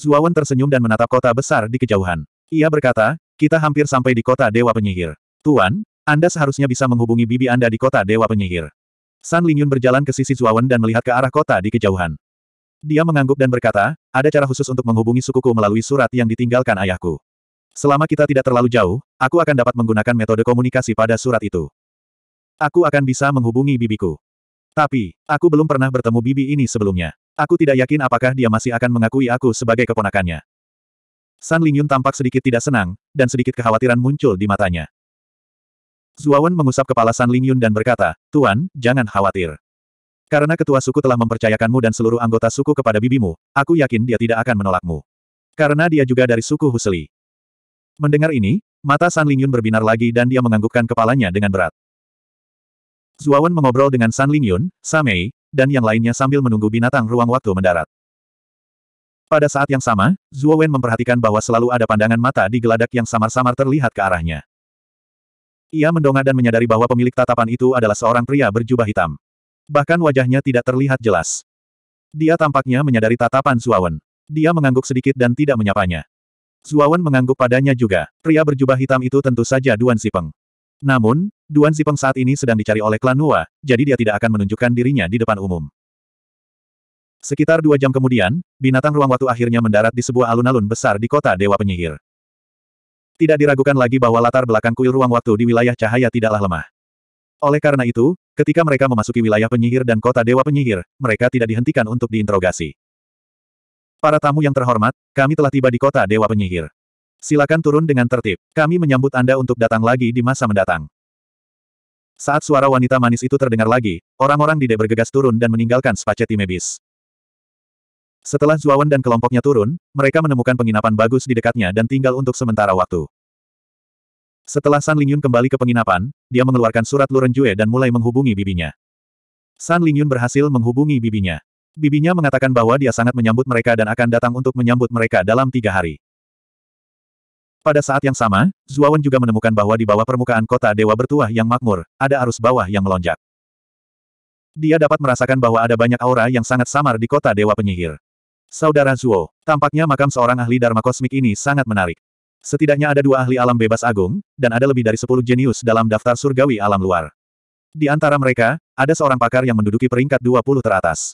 Zuawan tersenyum dan menatap kota besar di kejauhan. Ia berkata, kita hampir sampai di kota Dewa Penyihir. Tuan, Anda seharusnya bisa menghubungi bibi Anda di kota Dewa Penyihir. San Lingyun berjalan ke sisi Zuawan dan melihat ke arah kota di kejauhan. Dia mengangguk dan berkata, ada cara khusus untuk menghubungi sukuku melalui surat yang ditinggalkan ayahku. Selama kita tidak terlalu jauh, aku akan dapat menggunakan metode komunikasi pada surat itu. Aku akan bisa menghubungi bibiku. Tapi, aku belum pernah bertemu bibi ini sebelumnya. Aku tidak yakin apakah dia masih akan mengakui aku sebagai keponakannya. San Lingyun tampak sedikit tidak senang, dan sedikit kekhawatiran muncul di matanya. Zuawan mengusap kepala San Lingyun dan berkata, Tuan, jangan khawatir. Karena ketua suku telah mempercayakanmu dan seluruh anggota suku kepada bibimu, aku yakin dia tidak akan menolakmu. Karena dia juga dari suku Huseli. Mendengar ini, mata San Lingyun berbinar lagi dan dia menganggukkan kepalanya dengan berat. Zuawan mengobrol dengan San Lingyun, Samei, dan yang lainnya sambil menunggu binatang ruang waktu mendarat. Pada saat yang sama, Zuo memperhatikan bahwa selalu ada pandangan mata di geladak yang samar-samar terlihat ke arahnya. Ia mendongak dan menyadari bahwa pemilik tatapan itu adalah seorang pria berjubah hitam. Bahkan wajahnya tidak terlihat jelas. Dia tampaknya menyadari tatapan Zuawan. Dia mengangguk sedikit dan tidak menyapanya. Zuawan mengangguk padanya juga. Pria berjubah hitam itu tentu saja Duan Sipeng. Namun, Duan Sipeng saat ini sedang dicari oleh klan Nua, jadi dia tidak akan menunjukkan dirinya di depan umum. Sekitar dua jam kemudian, binatang ruang waktu akhirnya mendarat di sebuah alun-alun besar di kota Dewa Penyihir. Tidak diragukan lagi bahwa latar belakang kuil ruang waktu di wilayah cahaya tidaklah lemah. Oleh karena itu, ketika mereka memasuki wilayah penyihir dan kota dewa penyihir, mereka tidak dihentikan untuk diinterogasi. Para tamu yang terhormat, kami telah tiba di kota dewa penyihir. Silakan turun dengan tertib. Kami menyambut Anda untuk datang lagi di masa mendatang. Saat suara wanita manis itu terdengar lagi, orang-orang di tidak bergegas turun dan meninggalkan Spaceti Mebis. Setelah Zuawan dan kelompoknya turun, mereka menemukan penginapan bagus di dekatnya dan tinggal untuk sementara waktu. Setelah San Lingyun kembali ke penginapan, dia mengeluarkan surat Lu Renjue dan mulai menghubungi bibinya. San Lingyun berhasil menghubungi bibinya. Bibinya mengatakan bahwa dia sangat menyambut mereka dan akan datang untuk menyambut mereka dalam tiga hari. Pada saat yang sama, Zuawan juga menemukan bahwa di bawah permukaan kota dewa bertuah yang makmur, ada arus bawah yang melonjak. Dia dapat merasakan bahwa ada banyak aura yang sangat samar di kota dewa penyihir. Saudara Zuo, tampaknya makam seorang ahli Dharma kosmik ini sangat menarik. Setidaknya ada dua ahli alam bebas agung, dan ada lebih dari sepuluh jenius dalam daftar surgawi alam luar. Di antara mereka, ada seorang pakar yang menduduki peringkat 20 teratas.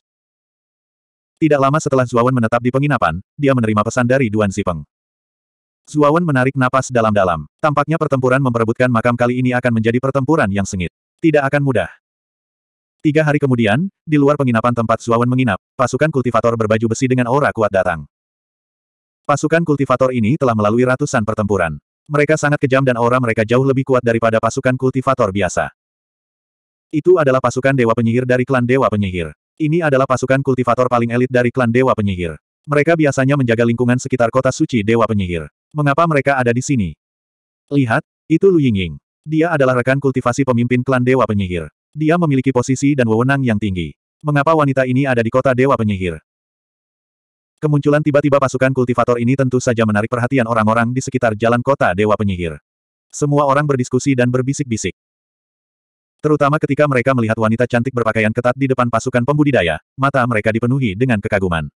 Tidak lama setelah Zuawan menetap di penginapan, dia menerima pesan dari Duan Zipeng. Zuawan menarik napas dalam-dalam. Tampaknya pertempuran memperebutkan makam kali ini akan menjadi pertempuran yang sengit. Tidak akan mudah. Tiga hari kemudian, di luar penginapan tempat Zuawan menginap, pasukan kultivator berbaju besi dengan aura kuat datang. Pasukan kultivator ini telah melalui ratusan pertempuran. Mereka sangat kejam dan aura mereka jauh lebih kuat daripada pasukan kultivator biasa. Itu adalah pasukan Dewa Penyihir dari klan Dewa Penyihir. Ini adalah pasukan kultivator paling elit dari klan Dewa Penyihir. Mereka biasanya menjaga lingkungan sekitar kota suci Dewa Penyihir. Mengapa mereka ada di sini? Lihat, itu Lu Yingying. Dia adalah rekan kultivasi pemimpin klan Dewa Penyihir. Dia memiliki posisi dan wewenang yang tinggi. Mengapa wanita ini ada di kota Dewa Penyihir? Kemunculan tiba-tiba pasukan kultivator ini tentu saja menarik perhatian orang-orang di sekitar jalan kota Dewa Penyihir. Semua orang berdiskusi dan berbisik-bisik. Terutama ketika mereka melihat wanita cantik berpakaian ketat di depan pasukan pembudidaya, mata mereka dipenuhi dengan kekaguman.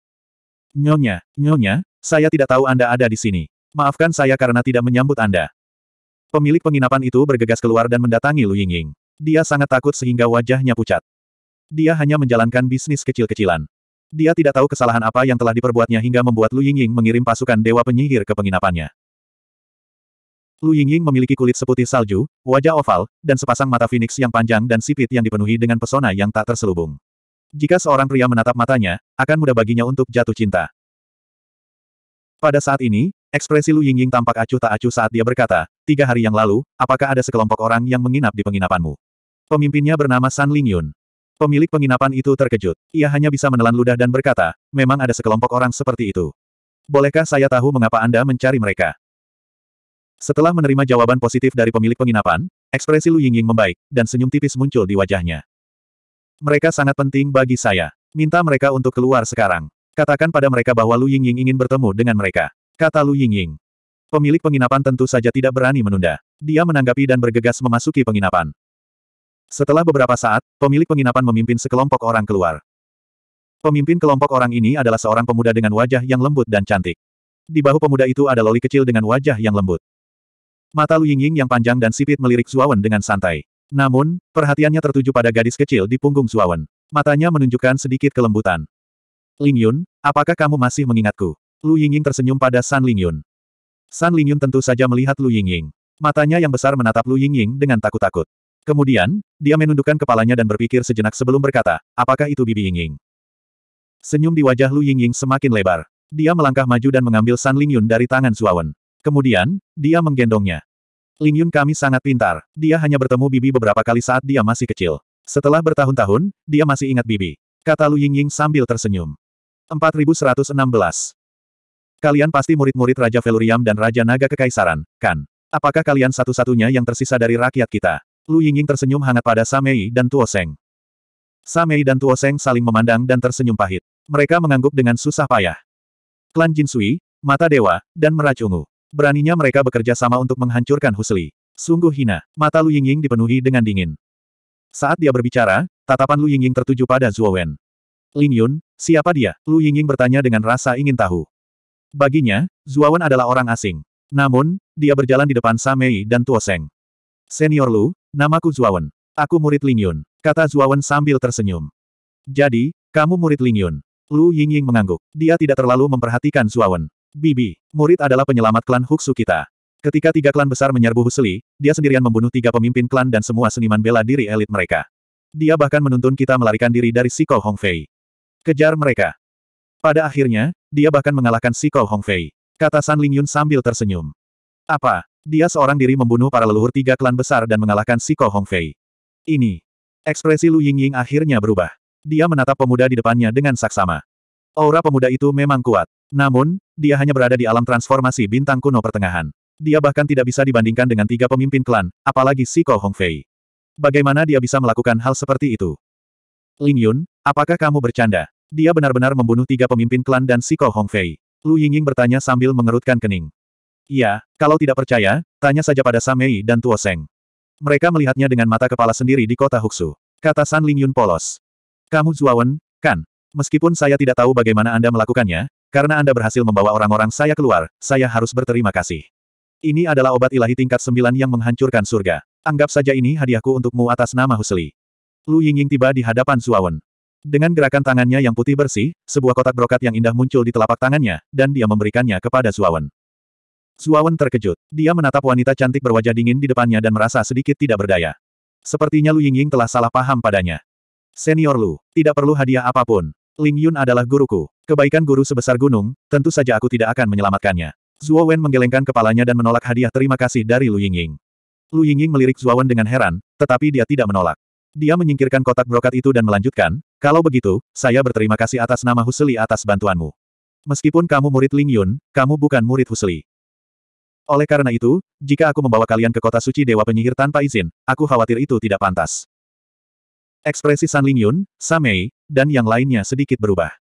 Nyonya, Nyonya, saya tidak tahu Anda ada di sini. Maafkan saya karena tidak menyambut Anda. Pemilik penginapan itu bergegas keluar dan mendatangi Lu Yingying. Dia sangat takut sehingga wajahnya pucat. Dia hanya menjalankan bisnis kecil-kecilan. Dia tidak tahu kesalahan apa yang telah diperbuatnya hingga membuat Lu Yingying mengirim pasukan Dewa Penyihir ke penginapannya. Lu Yingying memiliki kulit seputih salju, wajah oval, dan sepasang mata phoenix yang panjang dan sipit yang dipenuhi dengan pesona yang tak terselubung. Jika seorang pria menatap matanya, akan mudah baginya untuk jatuh cinta. Pada saat ini, ekspresi Lu Yingying tampak acuh tak acuh saat dia berkata, tiga hari yang lalu, apakah ada sekelompok orang yang menginap di penginapanmu? Pemimpinnya bernama San Lingyun. Pemilik penginapan itu terkejut. Ia hanya bisa menelan ludah dan berkata, memang ada sekelompok orang seperti itu. Bolehkah saya tahu mengapa Anda mencari mereka? Setelah menerima jawaban positif dari pemilik penginapan, ekspresi Lu Yingying membaik, dan senyum tipis muncul di wajahnya. Mereka sangat penting bagi saya. Minta mereka untuk keluar sekarang. Katakan pada mereka bahwa Lu Yingying ingin bertemu dengan mereka. Kata Lu Yingying. Pemilik penginapan tentu saja tidak berani menunda. Dia menanggapi dan bergegas memasuki penginapan. Setelah beberapa saat, pemilik penginapan memimpin sekelompok orang keluar. Pemimpin kelompok orang ini adalah seorang pemuda dengan wajah yang lembut dan cantik. Di bahu pemuda itu ada loli kecil dengan wajah yang lembut. Mata Lu Yingying yang panjang dan sipit melirik Zuawan dengan santai. Namun, perhatiannya tertuju pada gadis kecil di punggung Zuawan. Matanya menunjukkan sedikit kelembutan. Ling Yun, apakah kamu masih mengingatku? Lu Yingying tersenyum pada San Ling Yun. San Ling Yun tentu saja melihat Lu Yingying. Matanya yang besar menatap Lu Yingying dengan takut-takut. Kemudian, dia menundukkan kepalanya dan berpikir sejenak sebelum berkata, apakah itu Bibi Yingying?" Senyum di wajah Lu Yingying semakin lebar. Dia melangkah maju dan mengambil San Ling Yun dari tangan Zuawan. Kemudian, dia menggendongnya. Ling Yun kami sangat pintar. Dia hanya bertemu Bibi beberapa kali saat dia masih kecil. Setelah bertahun-tahun, dia masih ingat Bibi. Kata Lu Yingying sambil tersenyum. 4116. Kalian pasti murid-murid Raja Veluriam dan Raja Naga Kekaisaran, kan? Apakah kalian satu-satunya yang tersisa dari rakyat kita? Lu Yingying tersenyum hangat pada Samei dan Tuo Seng. Samei dan Tuo Seng saling memandang dan tersenyum pahit. Mereka mengangguk dengan susah payah. Klan Jin Sui, Mata Dewa, dan Meraj Ungu. Beraninya mereka bekerja sama untuk menghancurkan Husli. Sungguh hina, mata Lu Yingying dipenuhi dengan dingin. Saat dia berbicara, tatapan Lu Yingying tertuju pada Zhuo Wen. Ling Yun, siapa dia? Lu Yingying bertanya dengan rasa ingin tahu. Baginya, Zhuo Wen adalah orang asing. Namun, dia berjalan di depan Samei dan Tuo Seng. Senior Lu, Namaku Zuawan. Aku murid Ling Yun, kata Zuawan sambil tersenyum. Jadi, kamu murid Ling Yun. Lu Yingying mengangguk. Dia tidak terlalu memperhatikan Zuawan. Bibi, murid adalah penyelamat klan huxu kita. Ketika tiga klan besar menyerbu Husli, dia sendirian membunuh tiga pemimpin klan dan semua seniman bela diri elit mereka. Dia bahkan menuntun kita melarikan diri dari Siko Hongfei. Kejar mereka. Pada akhirnya, dia bahkan mengalahkan Siko Hongfei. Kata San Ling Yun sambil tersenyum. Apa? Dia seorang diri membunuh para leluhur tiga klan besar dan mengalahkan Si Hong Hongfei. Ini. Ekspresi Lu Yingying akhirnya berubah. Dia menatap pemuda di depannya dengan saksama. Aura pemuda itu memang kuat. Namun, dia hanya berada di alam transformasi bintang kuno pertengahan. Dia bahkan tidak bisa dibandingkan dengan tiga pemimpin klan, apalagi Si Hong Hongfei. Bagaimana dia bisa melakukan hal seperti itu? Ling Yun, apakah kamu bercanda? Dia benar-benar membunuh tiga pemimpin klan dan Si Hong Hongfei. Lu Yingying bertanya sambil mengerutkan kening. Iya, kalau tidak percaya, tanya saja pada Samei dan Tuo Seng. Mereka melihatnya dengan mata kepala sendiri di kota Huksu. Kata San Ling Yun polos. Kamu Zuawan, kan? Meskipun saya tidak tahu bagaimana Anda melakukannya, karena Anda berhasil membawa orang-orang saya keluar, saya harus berterima kasih. Ini adalah obat ilahi tingkat sembilan yang menghancurkan surga. Anggap saja ini hadiahku untukmu atas nama Husli. Lu Yingying tiba di hadapan Zuawan. Dengan gerakan tangannya yang putih bersih, sebuah kotak brokat yang indah muncul di telapak tangannya, dan dia memberikannya kepada Zuawan. Suawan terkejut. Dia menatap wanita cantik berwajah dingin di depannya dan merasa sedikit tidak berdaya. Sepertinya Lu Yingying telah salah paham padanya. Senior Lu, tidak perlu hadiah apapun. Ling Yun adalah guruku. Kebaikan guru sebesar gunung, tentu saja aku tidak akan menyelamatkannya. Zuo Wen menggelengkan kepalanya dan menolak hadiah terima kasih dari Lu Yingying. Lu Yingying melirik Zuo Wen dengan heran, tetapi dia tidak menolak. Dia menyingkirkan kotak brokat itu dan melanjutkan, kalau begitu, saya berterima kasih atas nama Husli atas bantuanmu. Meskipun kamu murid Ling Yun, kamu bukan murid Husli. Oleh karena itu, jika aku membawa kalian ke kota suci Dewa Penyihir tanpa izin, aku khawatir itu tidak pantas. Ekspresi San Lingyun, Samei, dan yang lainnya sedikit berubah.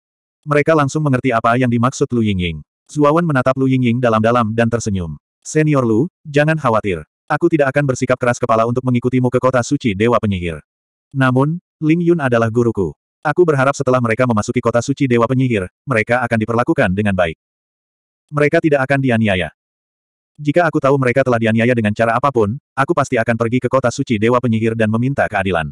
Mereka langsung mengerti apa yang dimaksud Lu Yingying. Zuawan menatap Lu Yingying dalam-dalam dan tersenyum. Senior Lu, jangan khawatir. Aku tidak akan bersikap keras kepala untuk mengikutimu ke kota suci Dewa Penyihir. Namun, Ling Yun adalah guruku. Aku berharap setelah mereka memasuki kota suci Dewa Penyihir, mereka akan diperlakukan dengan baik. Mereka tidak akan dianiaya. Jika aku tahu mereka telah dianiaya dengan cara apapun, aku pasti akan pergi ke kota suci Dewa Penyihir dan meminta keadilan.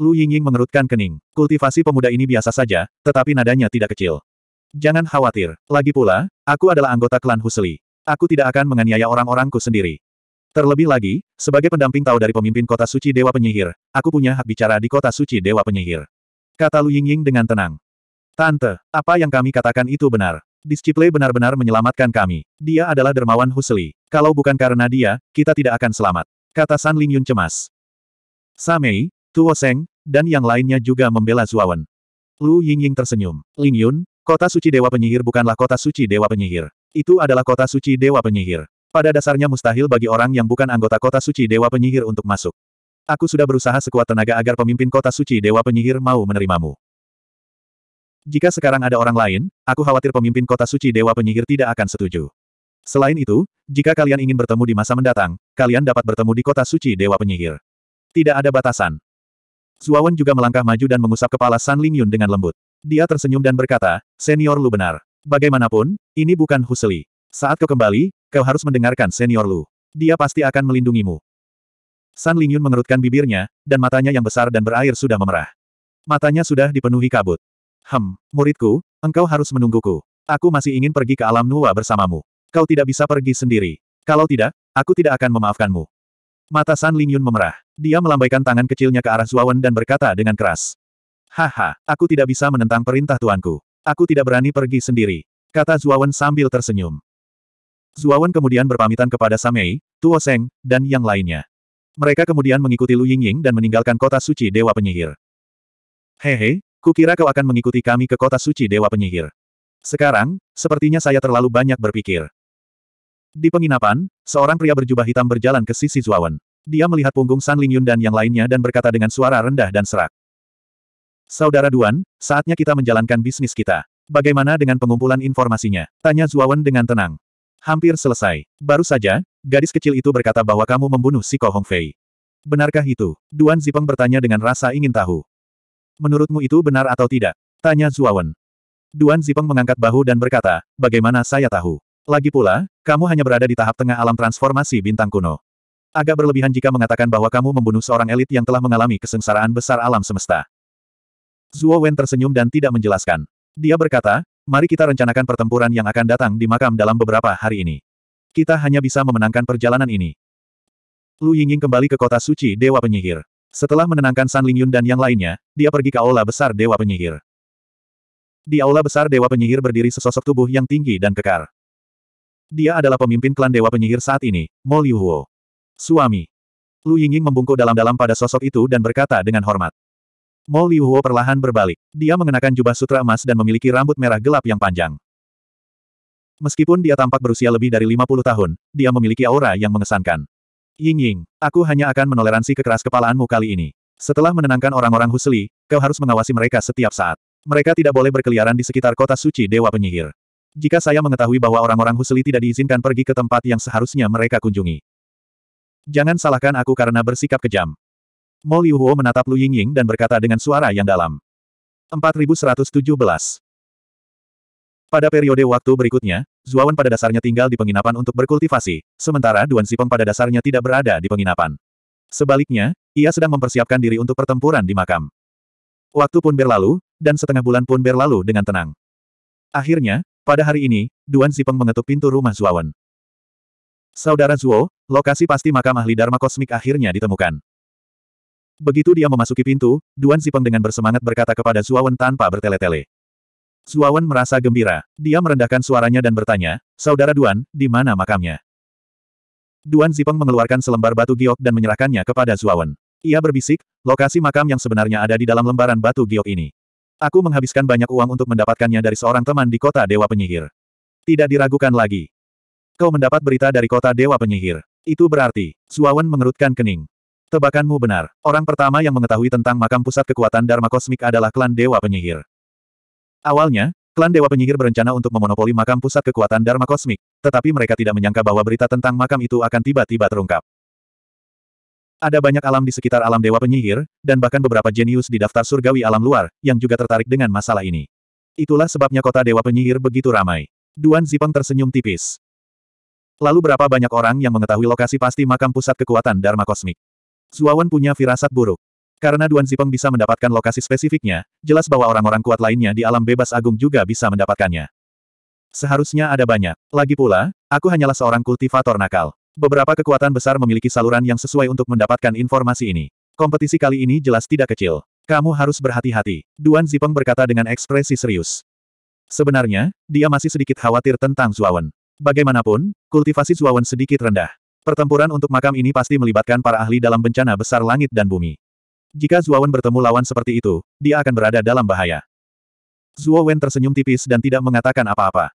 Lu Yingying mengerutkan kening. Kultivasi pemuda ini biasa saja, tetapi nadanya tidak kecil. Jangan khawatir. Lagi pula, aku adalah anggota klan Husli. Aku tidak akan menganiaya orang-orangku sendiri. Terlebih lagi, sebagai pendamping tahu dari pemimpin kota suci Dewa Penyihir, aku punya hak bicara di kota suci Dewa Penyihir. Kata Lu Yingying dengan tenang. Tante, apa yang kami katakan itu benar. Disciple benar-benar menyelamatkan kami. Dia adalah dermawan Husli. Kalau bukan karena dia, kita tidak akan selamat. Kata San Lingyun cemas. Samei, Tuo Seng, dan yang lainnya juga membela Zuawan. Lu Yingying tersenyum. Lingyun, kota suci Dewa Penyihir bukanlah kota suci Dewa Penyihir. Itu adalah kota suci Dewa Penyihir. Pada dasarnya mustahil bagi orang yang bukan anggota kota suci Dewa Penyihir untuk masuk. Aku sudah berusaha sekuat tenaga agar pemimpin kota suci Dewa Penyihir mau menerimamu. Jika sekarang ada orang lain, aku khawatir pemimpin kota suci Dewa Penyihir tidak akan setuju. Selain itu, jika kalian ingin bertemu di masa mendatang, kalian dapat bertemu di kota suci Dewa Penyihir. Tidak ada batasan. Zuawan juga melangkah maju dan mengusap kepala San Ling Yun dengan lembut. Dia tersenyum dan berkata, Senior Lu benar. Bagaimanapun, ini bukan husli. Saat kau kembali, kau harus mendengarkan Senior Lu. Dia pasti akan melindungimu. San Ling Yun mengerutkan bibirnya, dan matanya yang besar dan berair sudah memerah. Matanya sudah dipenuhi kabut. Hem, muridku, engkau harus menungguku. Aku masih ingin pergi ke alam Nuwa bersamamu. Kau tidak bisa pergi sendiri. Kalau tidak, aku tidak akan memaafkanmu. Mata San Lingyun memerah. Dia melambaikan tangan kecilnya ke arah Zuawan dan berkata dengan keras. Haha, aku tidak bisa menentang perintah tuanku. Aku tidak berani pergi sendiri. Kata Zuawan sambil tersenyum. Zuawan kemudian berpamitan kepada Samei, Tuo Seng, dan yang lainnya. Mereka kemudian mengikuti Lu Yingying dan meninggalkan kota suci Dewa Penyihir. Hehe, Kukira kau akan mengikuti kami ke kota suci Dewa Penyihir. Sekarang, sepertinya saya terlalu banyak berpikir. Di penginapan, seorang pria berjubah hitam berjalan ke sisi Zuawan. Dia melihat punggung San Lingyun dan yang lainnya dan berkata dengan suara rendah dan serak. Saudara Duan, saatnya kita menjalankan bisnis kita. Bagaimana dengan pengumpulan informasinya? Tanya Zuawan dengan tenang. Hampir selesai. Baru saja, gadis kecil itu berkata bahwa kamu membunuh Si Kohong Hongfei. Benarkah itu? Duan Zipeng bertanya dengan rasa ingin tahu. Menurutmu itu benar atau tidak? Tanya Zuawan. Duan Zipeng mengangkat bahu dan berkata, bagaimana saya tahu? Lagi pula, kamu hanya berada di tahap tengah alam transformasi bintang kuno. Agak berlebihan jika mengatakan bahwa kamu membunuh seorang elit yang telah mengalami kesengsaraan besar alam semesta. Zuo Wen tersenyum dan tidak menjelaskan. Dia berkata, mari kita rencanakan pertempuran yang akan datang di makam dalam beberapa hari ini. Kita hanya bisa memenangkan perjalanan ini. Lu Yingying kembali ke kota suci Dewa Penyihir. Setelah menenangkan San Lingyun dan yang lainnya, dia pergi ke Aula Besar Dewa Penyihir. Di Aula Besar Dewa Penyihir berdiri sesosok tubuh yang tinggi dan kekar. Dia adalah pemimpin klan Dewa Penyihir saat ini, Mo Liu Huo. Suami. Lu Yingying membungkuk dalam-dalam pada sosok itu dan berkata dengan hormat. Mo Liu Huo perlahan berbalik. Dia mengenakan jubah sutra emas dan memiliki rambut merah gelap yang panjang. Meskipun dia tampak berusia lebih dari 50 tahun, dia memiliki aura yang mengesankan. Ying Ying, aku hanya akan menoleransi kekeras kepalaanmu kali ini. Setelah menenangkan orang-orang Husli, kau harus mengawasi mereka setiap saat. Mereka tidak boleh berkeliaran di sekitar kota suci Dewa Penyihir. Jika saya mengetahui bahwa orang-orang Husli tidak diizinkan pergi ke tempat yang seharusnya mereka kunjungi. Jangan salahkan aku karena bersikap kejam. Mo Huo menatap Lu Ying Ying dan berkata dengan suara yang dalam. 4117 pada periode waktu berikutnya, Zuawan pada dasarnya tinggal di penginapan untuk berkultivasi, sementara Duan Sipeng pada dasarnya tidak berada di penginapan. Sebaliknya, ia sedang mempersiapkan diri untuk pertempuran di makam. Waktu pun berlalu, dan setengah bulan pun berlalu dengan tenang. Akhirnya, pada hari ini, Duan Sipeng mengetuk pintu rumah Zuawan. Saudara Zuo, lokasi pasti makam ahli Dharma Kosmik akhirnya ditemukan. Begitu dia memasuki pintu, Duan Sipeng dengan bersemangat berkata kepada Zuawan tanpa bertele-tele. Zuawan merasa gembira. Dia merendahkan suaranya dan bertanya, Saudara Duan, di mana makamnya? Duan Zipeng mengeluarkan selembar batu giok dan menyerahkannya kepada Zuawan. Ia berbisik, lokasi makam yang sebenarnya ada di dalam lembaran batu giok ini. Aku menghabiskan banyak uang untuk mendapatkannya dari seorang teman di kota Dewa Penyihir. Tidak diragukan lagi. Kau mendapat berita dari kota Dewa Penyihir. Itu berarti, Zuawan mengerutkan kening. Tebakanmu benar. Orang pertama yang mengetahui tentang makam pusat kekuatan Dharma Kosmik adalah klan Dewa Penyihir. Awalnya, klan Dewa Penyihir berencana untuk memonopoli makam pusat kekuatan Dharma Kosmik, tetapi mereka tidak menyangka bahwa berita tentang makam itu akan tiba-tiba terungkap. Ada banyak alam di sekitar alam Dewa Penyihir, dan bahkan beberapa jenius di daftar surgawi alam luar, yang juga tertarik dengan masalah ini. Itulah sebabnya kota Dewa Penyihir begitu ramai. Duan Zipeng tersenyum tipis. Lalu berapa banyak orang yang mengetahui lokasi pasti makam pusat kekuatan Dharma Kosmik? Zuawan punya firasat buruk. Karena Duan Zipeng bisa mendapatkan lokasi spesifiknya, jelas bahwa orang-orang kuat lainnya di alam bebas agung juga bisa mendapatkannya. Seharusnya ada banyak. Lagi pula, aku hanyalah seorang kultivator nakal. Beberapa kekuatan besar memiliki saluran yang sesuai untuk mendapatkan informasi ini. Kompetisi kali ini jelas tidak kecil. Kamu harus berhati-hati. Duan Zipeng berkata dengan ekspresi serius. Sebenarnya, dia masih sedikit khawatir tentang Zuawan. Bagaimanapun, kultivasi Zuawan sedikit rendah. Pertempuran untuk makam ini pasti melibatkan para ahli dalam bencana besar langit dan bumi. Jika Wen bertemu lawan seperti itu, dia akan berada dalam bahaya. Wen tersenyum tipis dan tidak mengatakan apa-apa.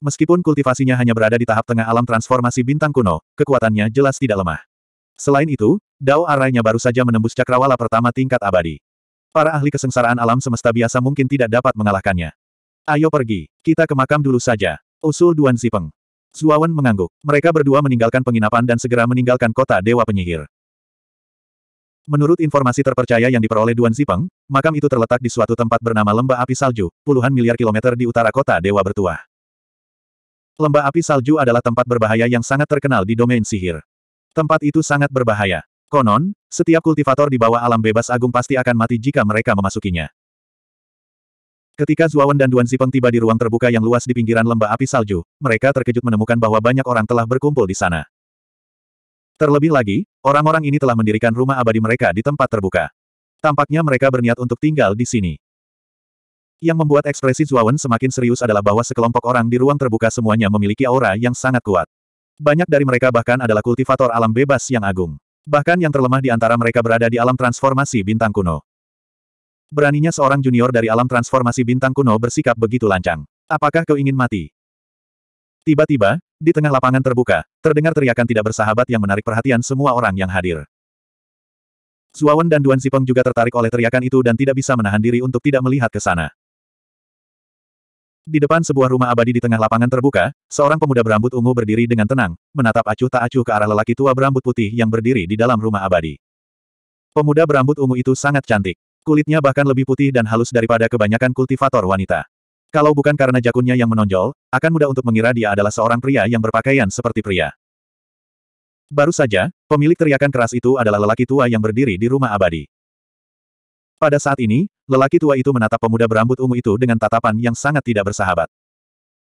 Meskipun kultivasinya hanya berada di tahap tengah alam transformasi bintang kuno, kekuatannya jelas tidak lemah. Selain itu, Dao arainya baru saja menembus cakrawala pertama tingkat abadi. Para ahli kesengsaraan alam semesta biasa mungkin tidak dapat mengalahkannya. Ayo pergi, kita ke makam dulu saja. Usul Duan Zipeng. Zuawan mengangguk. Mereka berdua meninggalkan penginapan dan segera meninggalkan kota Dewa Penyihir. Menurut informasi terpercaya yang diperoleh Duan Zipeng, makam itu terletak di suatu tempat bernama Lembah Api Salju, puluhan miliar kilometer di utara kota Dewa Bertuah. Lembah Api Salju adalah tempat berbahaya yang sangat terkenal di domain sihir. Tempat itu sangat berbahaya. Konon, setiap kultivator di bawah alam bebas agung pasti akan mati jika mereka memasukinya. Ketika Zuawan dan Duan Zipeng tiba di ruang terbuka yang luas di pinggiran lembah api salju, mereka terkejut menemukan bahwa banyak orang telah berkumpul di sana. Terlebih lagi, orang-orang ini telah mendirikan rumah abadi mereka di tempat terbuka. Tampaknya mereka berniat untuk tinggal di sini. Yang membuat ekspresi Zuawan semakin serius adalah bahwa sekelompok orang di ruang terbuka semuanya memiliki aura yang sangat kuat. Banyak dari mereka bahkan adalah kultivator alam bebas yang agung. Bahkan yang terlemah di antara mereka berada di alam transformasi bintang kuno. Beraninya seorang junior dari alam transformasi bintang kuno bersikap begitu lancang. Apakah kau ingin mati? Tiba-tiba, di tengah lapangan terbuka, terdengar teriakan tidak bersahabat yang menarik perhatian semua orang yang hadir. Zuawan dan Duan Sipeng juga tertarik oleh teriakan itu dan tidak bisa menahan diri untuk tidak melihat ke sana. Di depan sebuah rumah abadi di tengah lapangan terbuka, seorang pemuda berambut ungu berdiri dengan tenang, menatap acuh tak acuh ke arah lelaki tua berambut putih yang berdiri di dalam rumah abadi. Pemuda berambut ungu itu sangat cantik. Kulitnya bahkan lebih putih dan halus daripada kebanyakan kultivator wanita. Kalau bukan karena jakunnya yang menonjol, akan mudah untuk mengira dia adalah seorang pria yang berpakaian seperti pria. Baru saja, pemilik teriakan keras itu adalah lelaki tua yang berdiri di rumah abadi. Pada saat ini, lelaki tua itu menatap pemuda berambut ungu itu dengan tatapan yang sangat tidak bersahabat.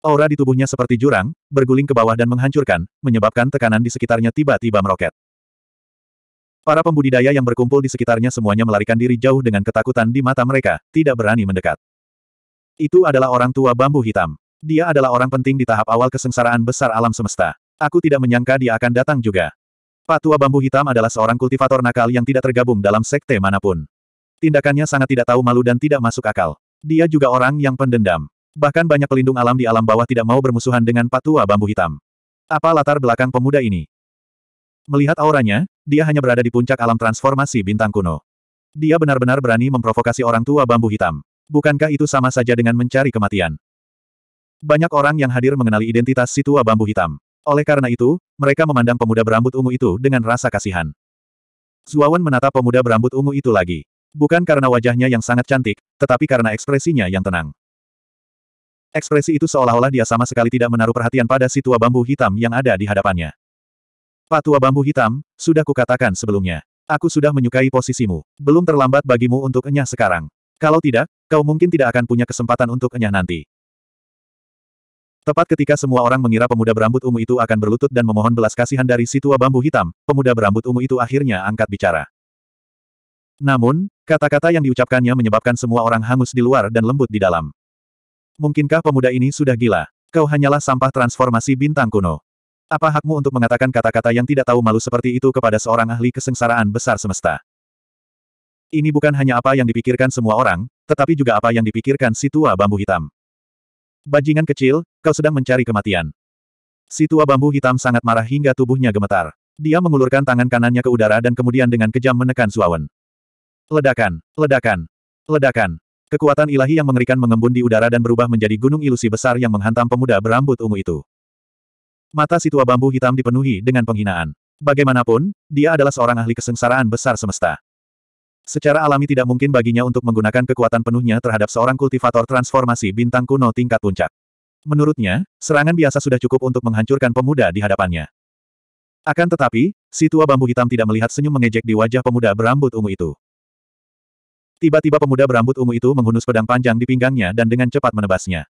Aura di tubuhnya seperti jurang, berguling ke bawah dan menghancurkan, menyebabkan tekanan di sekitarnya tiba-tiba meroket. Para pembudidaya yang berkumpul di sekitarnya semuanya melarikan diri jauh dengan ketakutan di mata mereka, tidak berani mendekat. Itu adalah orang tua bambu hitam. Dia adalah orang penting di tahap awal kesengsaraan besar alam semesta. Aku tidak menyangka dia akan datang juga. Pak tua bambu hitam adalah seorang kultivator nakal yang tidak tergabung dalam sekte manapun. Tindakannya sangat tidak tahu malu dan tidak masuk akal. Dia juga orang yang pendendam. Bahkan banyak pelindung alam di alam bawah tidak mau bermusuhan dengan patua bambu hitam. Apa latar belakang pemuda ini? Melihat auranya, dia hanya berada di puncak alam transformasi bintang kuno. Dia benar-benar berani memprovokasi orang tua bambu hitam. Bukankah itu sama saja dengan mencari kematian? Banyak orang yang hadir mengenali identitas si tua bambu hitam. Oleh karena itu, mereka memandang pemuda berambut ungu itu dengan rasa kasihan. Zuawan menatap pemuda berambut ungu itu lagi. Bukan karena wajahnya yang sangat cantik, tetapi karena ekspresinya yang tenang. Ekspresi itu seolah-olah dia sama sekali tidak menaruh perhatian pada si tua bambu hitam yang ada di hadapannya. Pak tua bambu hitam, sudah kukatakan sebelumnya. Aku sudah menyukai posisimu. Belum terlambat bagimu untuk enyah sekarang. Kalau tidak, Kau mungkin tidak akan punya kesempatan untuk enyah nanti. Tepat ketika semua orang mengira pemuda berambut ungu itu akan berlutut dan memohon belas kasihan dari si tua bambu hitam, pemuda berambut ungu itu akhirnya angkat bicara. Namun, kata-kata yang diucapkannya menyebabkan semua orang hangus di luar dan lembut di dalam. Mungkinkah pemuda ini sudah gila? Kau hanyalah sampah transformasi bintang kuno. Apa hakmu untuk mengatakan kata-kata yang tidak tahu malu seperti itu kepada seorang ahli kesengsaraan besar semesta? Ini bukan hanya apa yang dipikirkan semua orang, tetapi juga apa yang dipikirkan si tua bambu hitam. Bajingan kecil, kau sedang mencari kematian. Si tua bambu hitam sangat marah hingga tubuhnya gemetar. Dia mengulurkan tangan kanannya ke udara dan kemudian dengan kejam menekan suawan. Ledakan, ledakan, ledakan. Kekuatan ilahi yang mengerikan mengembun di udara dan berubah menjadi gunung ilusi besar yang menghantam pemuda berambut ungu itu. Mata si tua bambu hitam dipenuhi dengan penghinaan. Bagaimanapun, dia adalah seorang ahli kesengsaraan besar semesta. Secara alami tidak mungkin baginya untuk menggunakan kekuatan penuhnya terhadap seorang kultivator transformasi bintang kuno tingkat puncak. Menurutnya, serangan biasa sudah cukup untuk menghancurkan pemuda di hadapannya. Akan tetapi, si tua bambu hitam tidak melihat senyum mengejek di wajah pemuda berambut ungu itu. Tiba-tiba pemuda berambut ungu itu menghunus pedang panjang di pinggangnya dan dengan cepat menebasnya.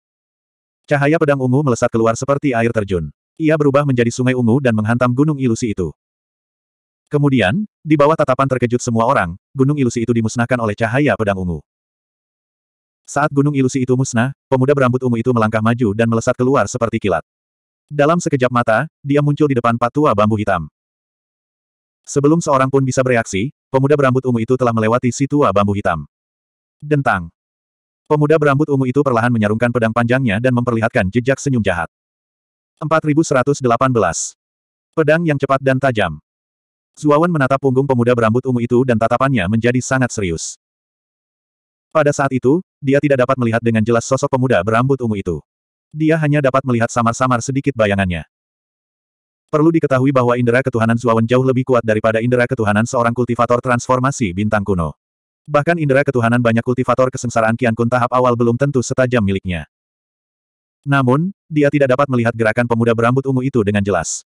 Cahaya pedang ungu melesat keluar seperti air terjun. Ia berubah menjadi sungai ungu dan menghantam gunung ilusi itu. Kemudian, di bawah tatapan terkejut semua orang, gunung ilusi itu dimusnahkan oleh cahaya pedang ungu. Saat gunung ilusi itu musnah, pemuda berambut ungu itu melangkah maju dan melesat keluar seperti kilat. Dalam sekejap mata, dia muncul di depan patua bambu hitam. Sebelum seorang pun bisa bereaksi, pemuda berambut ungu itu telah melewati si bambu hitam. Dentang. Pemuda berambut ungu itu perlahan menyarungkan pedang panjangnya dan memperlihatkan jejak senyum jahat. 4118. Pedang yang cepat dan tajam. Zuawan menatap punggung pemuda berambut ungu itu dan tatapannya menjadi sangat serius. Pada saat itu, dia tidak dapat melihat dengan jelas sosok pemuda berambut ungu itu. Dia hanya dapat melihat samar-samar sedikit bayangannya. Perlu diketahui bahwa indera ketuhanan Zuawan jauh lebih kuat daripada indera ketuhanan seorang kultivator transformasi bintang kuno. Bahkan indera ketuhanan banyak kultivator kesengsaraan Kian Kun tahap awal belum tentu setajam miliknya. Namun, dia tidak dapat melihat gerakan pemuda berambut ungu itu dengan jelas.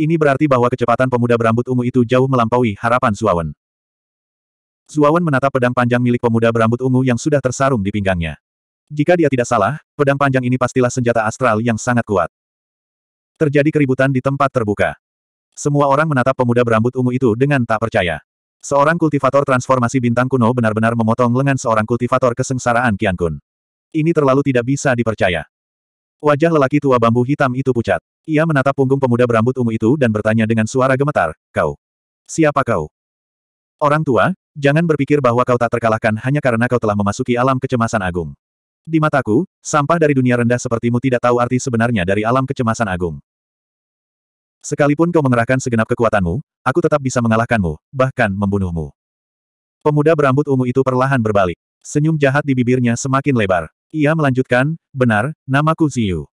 Ini berarti bahwa kecepatan pemuda berambut ungu itu jauh melampaui harapan Suawen. Suawen menatap pedang panjang milik pemuda berambut ungu yang sudah tersarung di pinggangnya. Jika dia tidak salah, pedang panjang ini pastilah senjata astral yang sangat kuat. Terjadi keributan di tempat terbuka. Semua orang menatap pemuda berambut ungu itu dengan tak percaya. Seorang kultivator transformasi bintang kuno benar-benar memotong lengan seorang kultivator kesengsaraan Kian Kun. Ini terlalu tidak bisa dipercaya. Wajah lelaki tua bambu hitam itu pucat. Ia menatap punggung pemuda berambut ungu itu dan bertanya dengan suara gemetar, kau. Siapa kau? Orang tua, jangan berpikir bahwa kau tak terkalahkan hanya karena kau telah memasuki alam kecemasan agung. Di mataku, sampah dari dunia rendah sepertimu tidak tahu arti sebenarnya dari alam kecemasan agung. Sekalipun kau mengerahkan segenap kekuatanmu, aku tetap bisa mengalahkanmu, bahkan membunuhmu. Pemuda berambut ungu itu perlahan berbalik. Senyum jahat di bibirnya semakin lebar. Ia melanjutkan, benar, namaku Ziyu.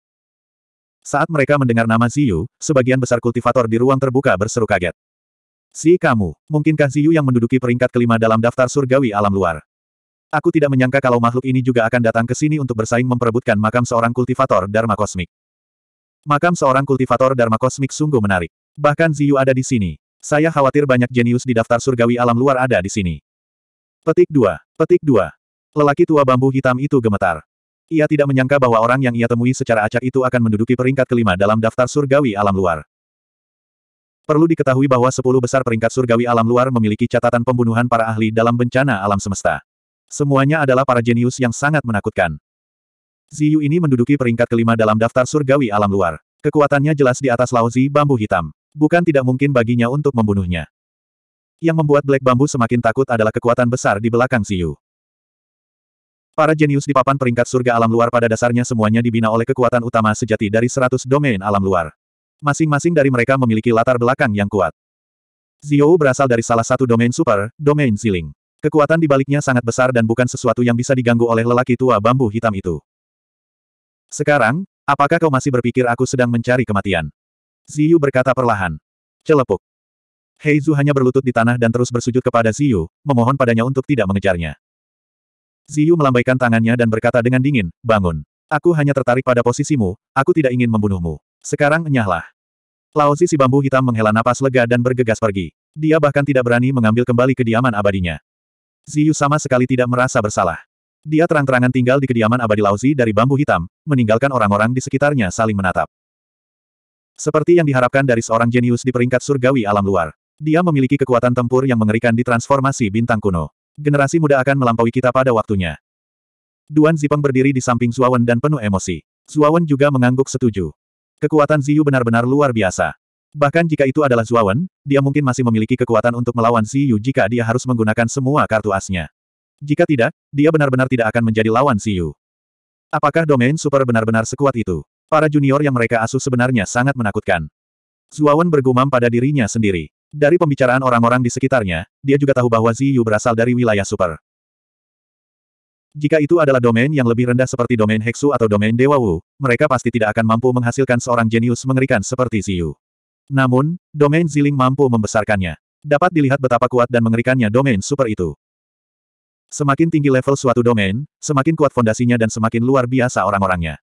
Saat mereka mendengar nama Ziyu, sebagian besar kultivator di ruang terbuka berseru kaget. Si kamu, mungkinkah Ziyu yang menduduki peringkat kelima dalam daftar surgawi alam luar? Aku tidak menyangka kalau makhluk ini juga akan datang ke sini untuk bersaing memperebutkan makam seorang kultivator Dharma Kosmik. Makam seorang kultivator Dharma Kosmik sungguh menarik. Bahkan Ziyu ada di sini. Saya khawatir banyak jenius di daftar surgawi alam luar ada di sini. Petik 2. Petik 2. Lelaki tua bambu hitam itu gemetar. Ia tidak menyangka bahwa orang yang ia temui secara acak itu akan menduduki peringkat kelima dalam daftar surgawi alam luar. Perlu diketahui bahwa sepuluh besar peringkat surgawi alam luar memiliki catatan pembunuhan para ahli dalam bencana alam semesta. Semuanya adalah para jenius yang sangat menakutkan. Ziyu ini menduduki peringkat kelima dalam daftar surgawi alam luar. Kekuatannya jelas di atas Laozi bambu hitam. Bukan tidak mungkin baginya untuk membunuhnya. Yang membuat Black Bambu semakin takut adalah kekuatan besar di belakang Ziyu. Para jenius di papan peringkat surga alam luar pada dasarnya semuanya dibina oleh kekuatan utama sejati dari seratus domain alam luar. Masing-masing dari mereka memiliki latar belakang yang kuat. Zio berasal dari salah satu domain super, domain ziling. Kekuatan di baliknya sangat besar dan bukan sesuatu yang bisa diganggu oleh lelaki tua bambu hitam itu. Sekarang, apakah kau masih berpikir aku sedang mencari kematian? Ziyu berkata perlahan. Celepuk. Heizu hanya berlutut di tanah dan terus bersujud kepada Ziyu, memohon padanya untuk tidak mengejarnya. Ziyu melambaikan tangannya dan berkata dengan dingin, bangun. Aku hanya tertarik pada posisimu, aku tidak ingin membunuhmu. Sekarang nyahlah. Laozi si bambu hitam menghela napas lega dan bergegas pergi. Dia bahkan tidak berani mengambil kembali kediaman abadinya. Ziyu sama sekali tidak merasa bersalah. Dia terang-terangan tinggal di kediaman abadi Laozi dari bambu hitam, meninggalkan orang-orang di sekitarnya saling menatap. Seperti yang diharapkan dari seorang jenius di peringkat surgawi alam luar. Dia memiliki kekuatan tempur yang mengerikan di transformasi bintang kuno. Generasi muda akan melampaui kita pada waktunya. Duan Zipeng berdiri di samping Zuawan dan penuh emosi. Zuawan juga mengangguk setuju. Kekuatan Ziyu benar-benar luar biasa. Bahkan jika itu adalah Zuawan, dia mungkin masih memiliki kekuatan untuk melawan Ziyu jika dia harus menggunakan semua kartu asnya. Jika tidak, dia benar-benar tidak akan menjadi lawan Ziyu. Apakah domain super benar-benar sekuat itu? Para junior yang mereka asuh sebenarnya sangat menakutkan. Zuawan bergumam pada dirinya sendiri. Dari pembicaraan orang-orang di sekitarnya, dia juga tahu bahwa Ziyu berasal dari wilayah super. Jika itu adalah domain yang lebih rendah seperti domain Heksu atau domain Dewa Wu, mereka pasti tidak akan mampu menghasilkan seorang jenius mengerikan seperti Ziyu. Namun, domain Ziling mampu membesarkannya. Dapat dilihat betapa kuat dan mengerikannya domain super itu. Semakin tinggi level suatu domain, semakin kuat fondasinya dan semakin luar biasa orang-orangnya.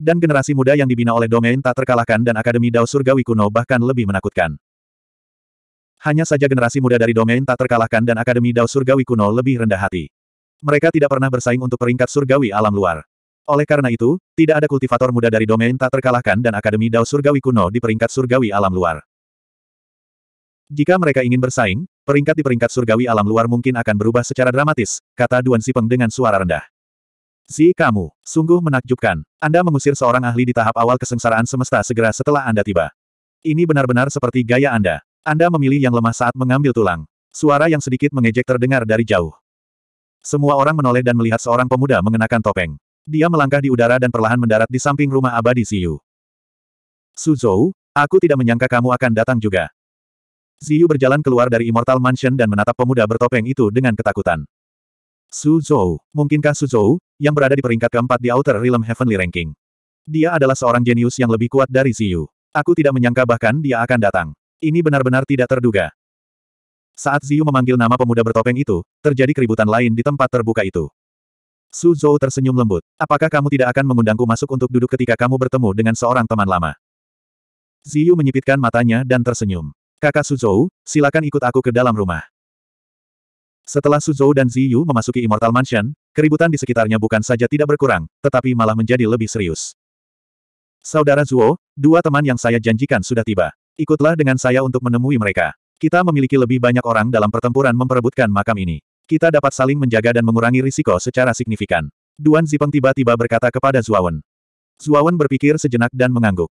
Dan generasi muda yang dibina oleh domain tak terkalahkan dan Akademi Dao Surgawi kuno bahkan lebih menakutkan. Hanya saja generasi muda dari domain tak terkalahkan dan Akademi Dao Surgawi kuno lebih rendah hati. Mereka tidak pernah bersaing untuk peringkat surgawi alam luar. Oleh karena itu, tidak ada kultivator muda dari domain tak terkalahkan dan Akademi Dao Surgawi kuno di peringkat surgawi alam luar. Jika mereka ingin bersaing, peringkat di peringkat surgawi alam luar mungkin akan berubah secara dramatis, kata Duan Sipeng dengan suara rendah. Si kamu, sungguh menakjubkan. Anda mengusir seorang ahli di tahap awal kesengsaraan semesta segera setelah Anda tiba. Ini benar-benar seperti gaya Anda. Anda memilih yang lemah saat mengambil tulang. Suara yang sedikit mengejek terdengar dari jauh. Semua orang menoleh dan melihat seorang pemuda mengenakan topeng. Dia melangkah di udara dan perlahan mendarat di samping rumah abadi Siyu. Suzhou, aku tidak menyangka kamu akan datang juga. Ziyu berjalan keluar dari Immortal Mansion dan menatap pemuda bertopeng itu dengan ketakutan. Suzhou, mungkinkah Suzhou, yang berada di peringkat keempat di Outer Realm Heavenly Ranking? Dia adalah seorang jenius yang lebih kuat dari Ziyu. Aku tidak menyangka bahkan dia akan datang. Ini benar-benar tidak terduga. Saat Ziyu memanggil nama pemuda bertopeng itu, terjadi keributan lain di tempat terbuka itu. Su Zhou tersenyum lembut. Apakah kamu tidak akan mengundangku masuk untuk duduk ketika kamu bertemu dengan seorang teman lama? Ziyu menyipitkan matanya dan tersenyum. Kakak Su Zhou, silakan ikut aku ke dalam rumah. Setelah Su Zhou dan Ziyu memasuki Immortal Mansion, keributan di sekitarnya bukan saja tidak berkurang, tetapi malah menjadi lebih serius. Saudara Zuo, dua teman yang saya janjikan sudah tiba. Ikutlah dengan saya untuk menemui mereka. Kita memiliki lebih banyak orang dalam pertempuran memperebutkan makam ini. Kita dapat saling menjaga dan mengurangi risiko secara signifikan. Duan Zipeng tiba-tiba berkata kepada Zuawan. Zuawan berpikir sejenak dan mengangguk.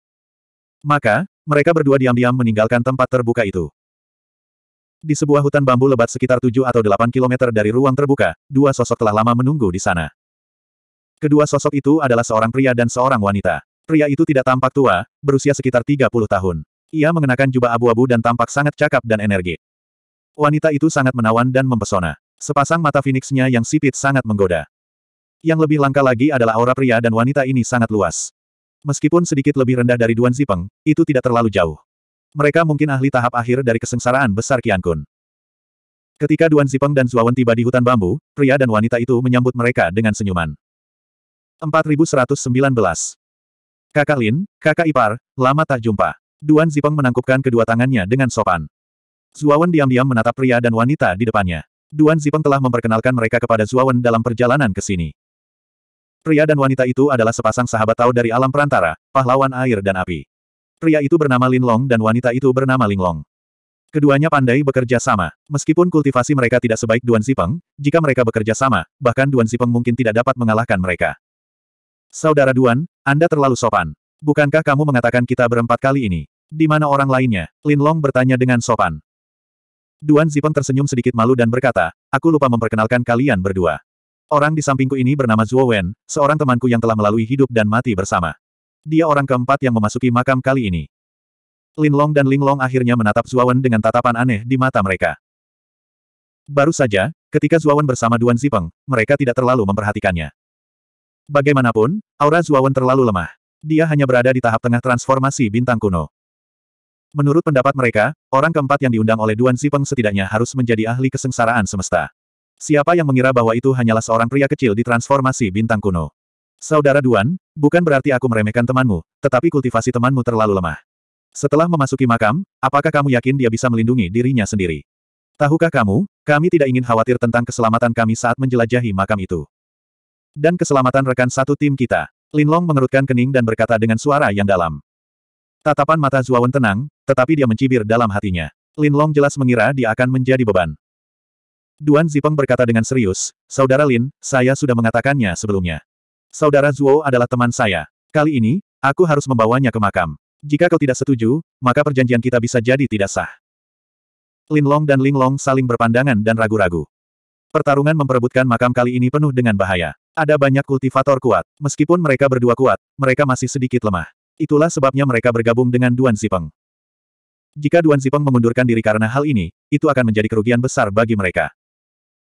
Maka, mereka berdua diam-diam meninggalkan tempat terbuka itu. Di sebuah hutan bambu lebat sekitar 7 atau 8 kilometer dari ruang terbuka, dua sosok telah lama menunggu di sana. Kedua sosok itu adalah seorang pria dan seorang wanita. Pria itu tidak tampak tua, berusia sekitar 30 tahun. Ia mengenakan jubah abu-abu dan tampak sangat cakap dan energi. Wanita itu sangat menawan dan mempesona. Sepasang mata Phoenixnya yang sipit sangat menggoda. Yang lebih langka lagi adalah aura pria dan wanita ini sangat luas. Meskipun sedikit lebih rendah dari Duan Zipeng, itu tidak terlalu jauh. Mereka mungkin ahli tahap akhir dari kesengsaraan besar Qian Kun. Ketika Duan Zipeng dan Zuawan tiba di hutan bambu, pria dan wanita itu menyambut mereka dengan senyuman. 4119 Kakak Lin, kakak ipar, lama tak jumpa. Duan Zipeng menangkupkan kedua tangannya dengan sopan. Zuawan diam-diam menatap pria dan wanita di depannya. Duan Zipeng telah memperkenalkan mereka kepada Zuawan dalam perjalanan ke sini. Pria dan wanita itu adalah sepasang sahabat tahu dari alam perantara, pahlawan air dan api. Pria itu bernama Lin Long dan wanita itu bernama Ling Long. Keduanya pandai bekerja sama. Meskipun kultivasi mereka tidak sebaik Duan Zipeng, jika mereka bekerja sama, bahkan Duan Zipeng mungkin tidak dapat mengalahkan mereka. Saudara Duan, Anda terlalu sopan. Bukankah kamu mengatakan kita berempat kali ini? Di mana orang lainnya? Lin Long bertanya dengan sopan. Duan Zipeng tersenyum sedikit malu dan berkata, aku lupa memperkenalkan kalian berdua. Orang di sampingku ini bernama Zhuo Wen, seorang temanku yang telah melalui hidup dan mati bersama. Dia orang keempat yang memasuki makam kali ini. Lin Long dan Ling Long akhirnya menatap Zhuo Wen dengan tatapan aneh di mata mereka. Baru saja, ketika Zhuo Wen bersama Duan Zipeng, mereka tidak terlalu memperhatikannya. Bagaimanapun, aura Zhuo Wen terlalu lemah. Dia hanya berada di tahap tengah transformasi bintang kuno. Menurut pendapat mereka, orang keempat yang diundang oleh Duan Sipeng setidaknya harus menjadi ahli kesengsaraan semesta. Siapa yang mengira bahwa itu hanyalah seorang pria kecil di transformasi bintang kuno? Saudara Duan, bukan berarti aku meremehkan temanmu, tetapi kultivasi temanmu terlalu lemah. Setelah memasuki makam, apakah kamu yakin dia bisa melindungi dirinya sendiri? Tahukah kamu, kami tidak ingin khawatir tentang keselamatan kami saat menjelajahi makam itu. Dan keselamatan rekan satu tim kita. Linlong mengerutkan kening dan berkata dengan suara yang dalam. Tatapan mata Zuawan tenang, tetapi dia mencibir dalam hatinya. Lin Long jelas mengira dia akan menjadi beban. Duan Zipeng berkata dengan serius, Saudara Lin, saya sudah mengatakannya sebelumnya. Saudara Zuo adalah teman saya. Kali ini, aku harus membawanya ke makam. Jika kau tidak setuju, maka perjanjian kita bisa jadi tidak sah. Lin Long dan Ling Long saling berpandangan dan ragu-ragu. Pertarungan memperebutkan makam kali ini penuh dengan bahaya. Ada banyak kultivator kuat. Meskipun mereka berdua kuat, mereka masih sedikit lemah. Itulah sebabnya mereka bergabung dengan Duan Zipeng. Jika Duan Zipeng mengundurkan diri karena hal ini, itu akan menjadi kerugian besar bagi mereka.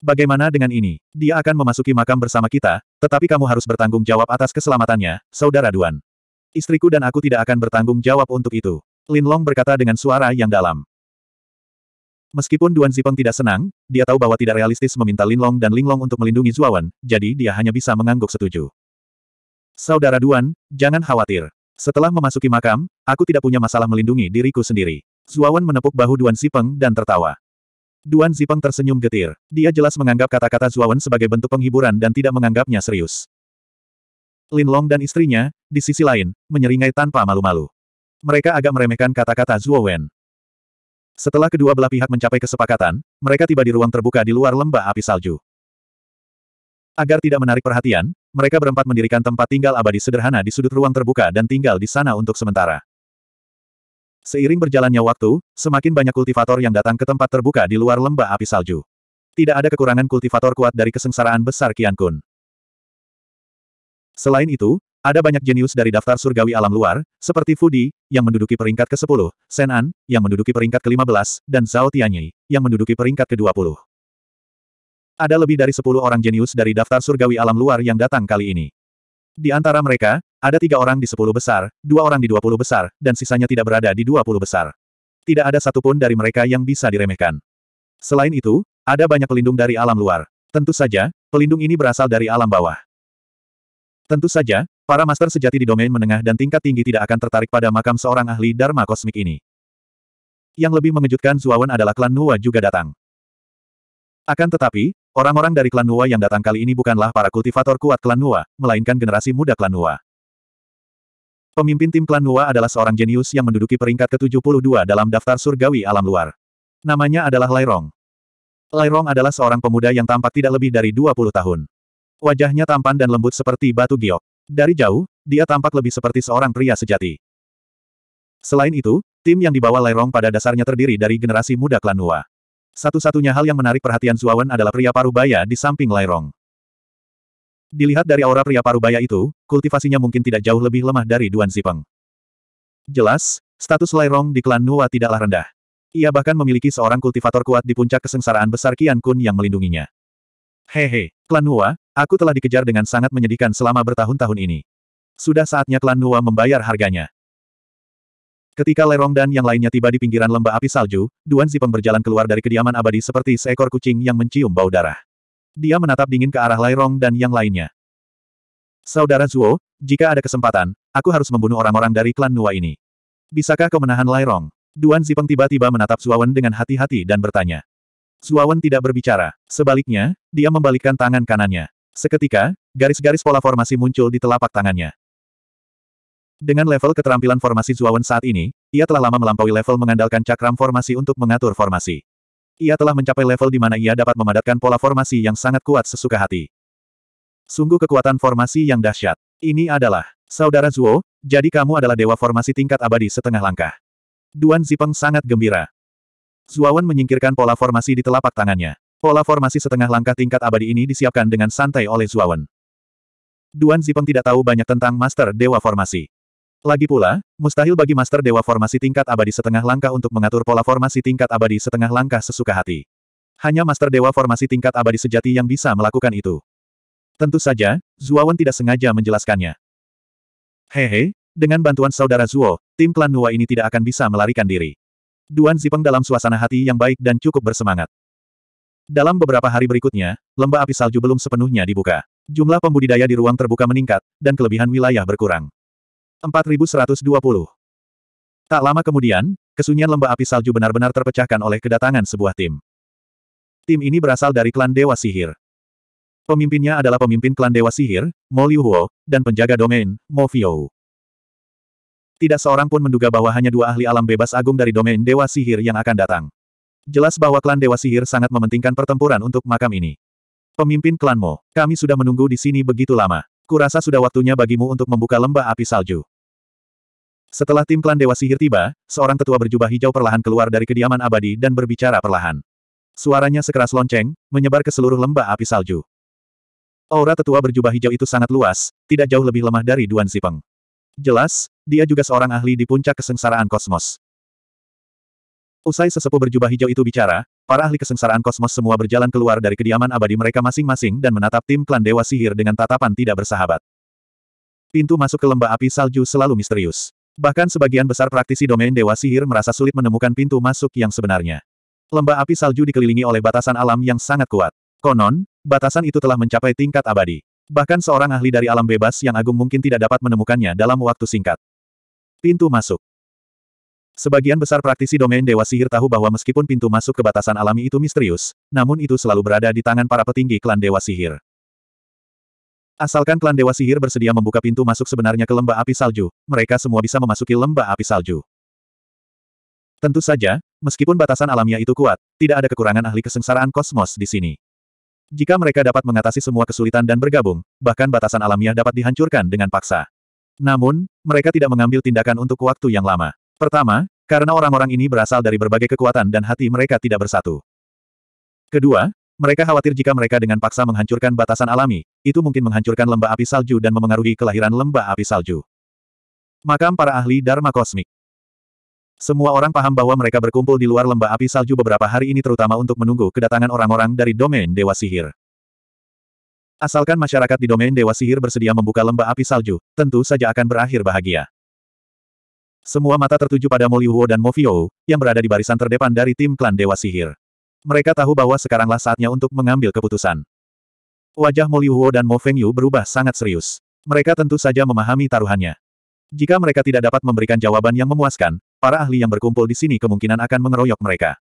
Bagaimana dengan ini? Dia akan memasuki makam bersama kita, tetapi kamu harus bertanggung jawab atas keselamatannya, Saudara Duan. Istriku dan aku tidak akan bertanggung jawab untuk itu. Lin Long berkata dengan suara yang dalam. Meskipun Duan Zipeng tidak senang, dia tahu bahwa tidak realistis meminta Lin Long dan Ling Long untuk melindungi Zuawan, jadi dia hanya bisa mengangguk setuju. Saudara Duan, jangan khawatir. Setelah memasuki makam, aku tidak punya masalah melindungi diriku sendiri. Zuawan menepuk bahu Duan Zipeng dan tertawa. Duan Zipeng tersenyum getir. Dia jelas menganggap kata-kata Zuawan sebagai bentuk penghiburan dan tidak menganggapnya serius. Lin Long dan istrinya, di sisi lain, menyeringai tanpa malu-malu. Mereka agak meremehkan kata-kata Zuowen. Setelah kedua belah pihak mencapai kesepakatan, mereka tiba di ruang terbuka di luar lembah api salju. Agar tidak menarik perhatian, mereka berempat mendirikan tempat tinggal abadi sederhana di sudut ruang terbuka dan tinggal di sana untuk sementara. Seiring berjalannya waktu, semakin banyak kultivator yang datang ke tempat terbuka di luar lembah api salju. Tidak ada kekurangan kultivator kuat dari kesengsaraan besar Kian Kun. Selain itu, ada banyak jenius dari daftar surgawi alam luar, seperti Fudi, yang menduduki peringkat ke-10, Senan, yang menduduki peringkat ke-15, dan Zhao Tianyi, yang menduduki peringkat ke-20. Ada lebih dari sepuluh orang jenius dari daftar surgawi alam luar yang datang kali ini. Di antara mereka, ada tiga orang di sepuluh besar, dua orang di dua puluh besar, dan sisanya tidak berada di dua puluh besar. Tidak ada satupun dari mereka yang bisa diremehkan. Selain itu, ada banyak pelindung dari alam luar. Tentu saja, pelindung ini berasal dari alam bawah. Tentu saja, para master sejati di domain menengah dan tingkat tinggi tidak akan tertarik pada makam seorang ahli Dharma kosmik ini. Yang lebih mengejutkan Zuawan adalah klan Nuwa juga datang. Akan tetapi, Orang-orang dari klan Nua yang datang kali ini bukanlah para kultivator kuat klan Nua, melainkan generasi muda klan Nua. Pemimpin tim klan Nua adalah seorang jenius yang menduduki peringkat ke-72 dalam daftar surgawi alam luar. Namanya adalah Rong. Lairong. Rong adalah seorang pemuda yang tampak tidak lebih dari 20 tahun. Wajahnya tampan dan lembut seperti batu giok. Dari jauh, dia tampak lebih seperti seorang pria sejati. Selain itu, tim yang dibawa Rong pada dasarnya terdiri dari generasi muda klan Nua. Satu-satunya hal yang menarik perhatian Zuawan adalah pria parubaya di samping Lairong. Dilihat dari aura pria parubaya itu, kultivasinya mungkin tidak jauh lebih lemah dari Duan Zipeng. Jelas, status Lairong di klan Nuwa tidaklah rendah. Ia bahkan memiliki seorang kultivator kuat di puncak kesengsaraan besar Kian Kun yang melindunginya. Hehe, klan Nuwa, aku telah dikejar dengan sangat menyedihkan selama bertahun-tahun ini. Sudah saatnya klan Nuwa membayar harganya. Ketika Lerong dan yang lainnya tiba di pinggiran lembah api salju, Duan Zipeng berjalan keluar dari kediaman abadi seperti seekor kucing yang mencium bau darah. Dia menatap dingin ke arah Lerong dan yang lainnya. Saudara Zuo, jika ada kesempatan, aku harus membunuh orang-orang dari klan Nua ini. Bisakah kau menahan Lerong? Duan Zipeng tiba-tiba menatap Zuawan dengan hati-hati dan bertanya. Zuawan tidak berbicara. Sebaliknya, dia membalikkan tangan kanannya. Seketika, garis-garis pola formasi muncul di telapak tangannya. Dengan level keterampilan formasi Zuawan saat ini, ia telah lama melampaui level mengandalkan cakram formasi untuk mengatur formasi. Ia telah mencapai level di mana ia dapat memadatkan pola formasi yang sangat kuat sesuka hati. Sungguh kekuatan formasi yang dahsyat. Ini adalah, Saudara Zuo, jadi kamu adalah dewa formasi tingkat abadi setengah langkah. Duan Zipeng sangat gembira. Zuawan menyingkirkan pola formasi di telapak tangannya. Pola formasi setengah langkah tingkat abadi ini disiapkan dengan santai oleh Zuawan. Duan Zipeng tidak tahu banyak tentang Master Dewa Formasi. Lagi pula, mustahil bagi master dewa formasi tingkat abadi setengah langkah untuk mengatur pola formasi tingkat abadi setengah langkah sesuka hati. Hanya master dewa formasi tingkat abadi sejati yang bisa melakukan itu. Tentu saja, Zuawan tidak sengaja menjelaskannya. Hehe, dengan bantuan saudara Zuo, tim klan Nuwa ini tidak akan bisa melarikan diri. Duan Zipeng dalam suasana hati yang baik dan cukup bersemangat. Dalam beberapa hari berikutnya, lembah api salju belum sepenuhnya dibuka. Jumlah pembudidaya di ruang terbuka meningkat, dan kelebihan wilayah berkurang. 4120. Tak lama kemudian, kesunyian lembah api salju benar-benar terpecahkan oleh kedatangan sebuah tim. Tim ini berasal dari klan Dewa Sihir. Pemimpinnya adalah pemimpin klan Dewa Sihir, Mo Huo, dan penjaga domain, Mo Fiou. Tidak seorang pun menduga bahwa hanya dua ahli alam bebas agung dari domain Dewa Sihir yang akan datang. Jelas bahwa klan Dewa Sihir sangat mementingkan pertempuran untuk makam ini. Pemimpin klan Mo, kami sudah menunggu di sini begitu lama. Kurasa sudah waktunya bagimu untuk membuka lembah api salju. Setelah tim klan Dewa Sihir tiba, seorang tetua berjubah hijau perlahan keluar dari kediaman abadi dan berbicara perlahan. Suaranya sekeras lonceng, menyebar ke seluruh lembah api salju. Aura tetua berjubah hijau itu sangat luas, tidak jauh lebih lemah dari Duan Zipeng. Jelas, dia juga seorang ahli di puncak kesengsaraan kosmos. Usai sesepuh berjubah hijau itu bicara, para ahli kesengsaraan kosmos semua berjalan keluar dari kediaman abadi mereka masing-masing dan menatap tim klan Dewa Sihir dengan tatapan tidak bersahabat. Pintu masuk ke lembah api salju selalu misterius. Bahkan sebagian besar praktisi domain Dewa Sihir merasa sulit menemukan pintu masuk yang sebenarnya. Lembah api salju dikelilingi oleh batasan alam yang sangat kuat. Konon, batasan itu telah mencapai tingkat abadi. Bahkan seorang ahli dari alam bebas yang agung mungkin tidak dapat menemukannya dalam waktu singkat. Pintu masuk Sebagian besar praktisi domain Dewa Sihir tahu bahwa meskipun pintu masuk ke batasan alami itu misterius, namun itu selalu berada di tangan para petinggi klan Dewa Sihir. Asalkan klan Dewa Sihir bersedia membuka pintu masuk sebenarnya ke lembah api salju, mereka semua bisa memasuki lembah api salju. Tentu saja, meskipun batasan alamiah itu kuat, tidak ada kekurangan ahli kesengsaraan kosmos di sini. Jika mereka dapat mengatasi semua kesulitan dan bergabung, bahkan batasan alamiah dapat dihancurkan dengan paksa. Namun, mereka tidak mengambil tindakan untuk waktu yang lama. Pertama, karena orang-orang ini berasal dari berbagai kekuatan dan hati mereka tidak bersatu. Kedua, mereka khawatir jika mereka dengan paksa menghancurkan batasan alami, itu mungkin menghancurkan lembah api salju dan memengaruhi kelahiran lembah api salju. Makam para ahli Dharma Kosmik Semua orang paham bahwa mereka berkumpul di luar lembah api salju beberapa hari ini terutama untuk menunggu kedatangan orang-orang dari domain Dewa Sihir. Asalkan masyarakat di domain Dewa Sihir bersedia membuka lembah api salju, tentu saja akan berakhir bahagia. Semua mata tertuju pada Moliuo dan Mofiou, yang berada di barisan terdepan dari tim klan Dewa Sihir. Mereka tahu bahwa sekaranglah saatnya untuk mengambil keputusan. Wajah Mo Liuhuo dan Mo Feng Yu berubah sangat serius. Mereka tentu saja memahami taruhannya. Jika mereka tidak dapat memberikan jawaban yang memuaskan, para ahli yang berkumpul di sini kemungkinan akan mengeroyok mereka.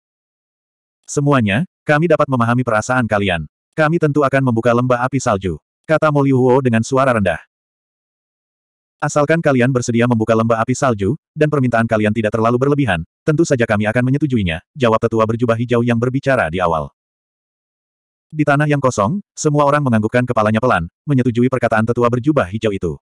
Semuanya, kami dapat memahami perasaan kalian. Kami tentu akan membuka lembah api salju. Kata Mo Liuhuo dengan suara rendah. Asalkan kalian bersedia membuka lembah api salju, dan permintaan kalian tidak terlalu berlebihan, tentu saja kami akan menyetujuinya, jawab tetua berjubah hijau yang berbicara di awal. Di tanah yang kosong, semua orang menganggukkan kepalanya pelan, menyetujui perkataan tetua berjubah hijau itu.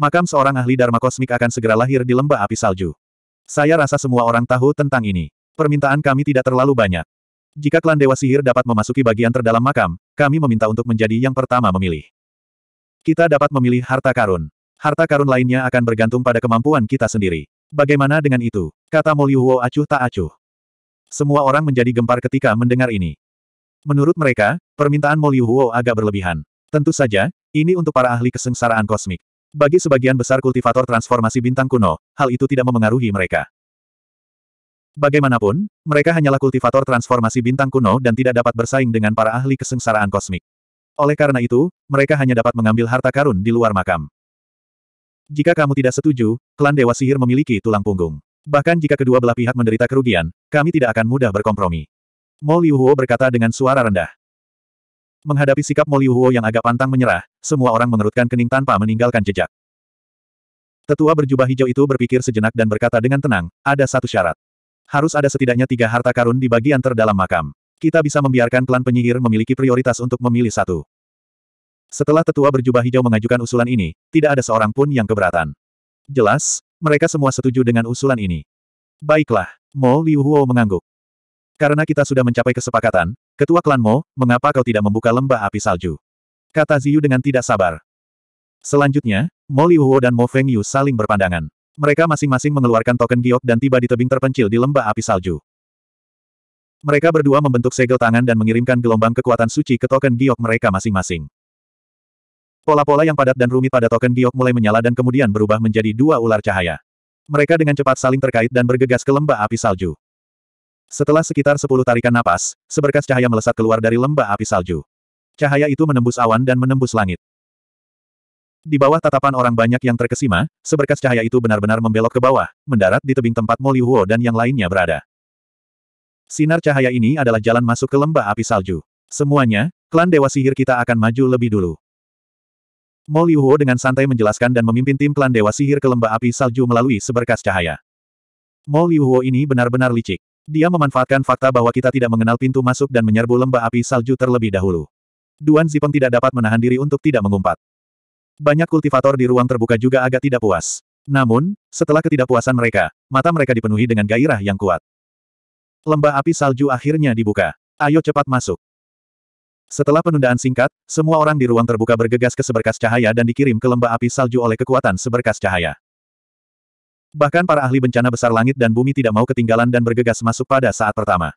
Makam seorang ahli Dharma kosmik akan segera lahir di lembah api salju. Saya rasa semua orang tahu tentang ini. Permintaan kami tidak terlalu banyak. Jika klan Dewa Sihir dapat memasuki bagian terdalam makam, kami meminta untuk menjadi yang pertama memilih. Kita dapat memilih harta karun. Harta karun lainnya akan bergantung pada kemampuan kita sendiri. Bagaimana dengan itu? Kata Moliuwo acuh tak acuh. Semua orang menjadi gempar ketika mendengar ini. Menurut mereka, permintaan Moliuwo agak berlebihan. Tentu saja, ini untuk para ahli kesengsaraan kosmik. Bagi sebagian besar kultivator transformasi bintang kuno, hal itu tidak memengaruhi mereka. Bagaimanapun, mereka hanyalah kultivator transformasi bintang kuno dan tidak dapat bersaing dengan para ahli kesengsaraan kosmik. Oleh karena itu, mereka hanya dapat mengambil harta karun di luar makam. Jika kamu tidak setuju, klan Dewa Sihir memiliki tulang punggung. Bahkan jika kedua belah pihak menderita kerugian, kami tidak akan mudah berkompromi. Mo Liuhuo berkata dengan suara rendah. Menghadapi sikap Mo Liuhuo yang agak pantang menyerah, semua orang mengerutkan kening tanpa meninggalkan jejak. Tetua berjubah hijau itu berpikir sejenak dan berkata dengan tenang, ada satu syarat. Harus ada setidaknya tiga harta karun di bagian terdalam makam. Kita bisa membiarkan klan penyihir memiliki prioritas untuk memilih satu. Setelah tetua berjubah hijau mengajukan usulan ini, tidak ada seorang pun yang keberatan. Jelas, mereka semua setuju dengan usulan ini. Baiklah, Mo Liu Huo mengangguk. Karena kita sudah mencapai kesepakatan, ketua klan Mo, mengapa kau tidak membuka lembah api salju? Kata Ziyu dengan tidak sabar. Selanjutnya, Mo Liu Huo dan Mo Feng Yu saling berpandangan. Mereka masing-masing mengeluarkan token giok dan tiba di tebing terpencil di lembah api salju. Mereka berdua membentuk segel tangan dan mengirimkan gelombang kekuatan suci ke token giok mereka masing-masing. Pola-pola yang padat dan rumit pada token giok mulai menyala dan kemudian berubah menjadi dua ular cahaya. Mereka dengan cepat saling terkait dan bergegas ke lembah api salju. Setelah sekitar sepuluh tarikan napas, seberkas cahaya melesat keluar dari lembah api salju. Cahaya itu menembus awan dan menembus langit. Di bawah tatapan orang banyak yang terkesima, seberkas cahaya itu benar-benar membelok ke bawah, mendarat di tebing tempat Mo huo dan yang lainnya berada. Sinar cahaya ini adalah jalan masuk ke lembah api salju. Semuanya, klan Dewa Sihir kita akan maju lebih dulu. Mo Liuho dengan santai menjelaskan dan memimpin tim klan Dewa Sihir ke lembah api salju melalui seberkas cahaya. Mo Liuho ini benar-benar licik. Dia memanfaatkan fakta bahwa kita tidak mengenal pintu masuk dan menyerbu lembah api salju terlebih dahulu. Duan Zipeng tidak dapat menahan diri untuk tidak mengumpat. Banyak kultivator di ruang terbuka juga agak tidak puas. Namun, setelah ketidakpuasan mereka, mata mereka dipenuhi dengan gairah yang kuat. Lembah api salju akhirnya dibuka. Ayo cepat masuk. Setelah penundaan singkat, semua orang di ruang terbuka bergegas ke seberkas cahaya dan dikirim ke lembah api salju oleh kekuatan seberkas cahaya. Bahkan para ahli bencana besar langit dan bumi tidak mau ketinggalan dan bergegas masuk pada saat pertama.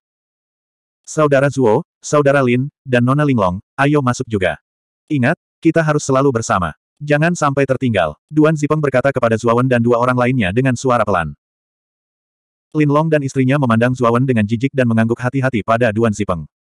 Saudara Zuo, Saudara Lin, dan Nona Linglong, ayo masuk juga. Ingat, kita harus selalu bersama. Jangan sampai tertinggal, Duan Zipeng berkata kepada Zuawan dan dua orang lainnya dengan suara pelan. Linlong dan istrinya memandang Zuawan dengan jijik dan mengangguk hati-hati pada Duan Zipeng.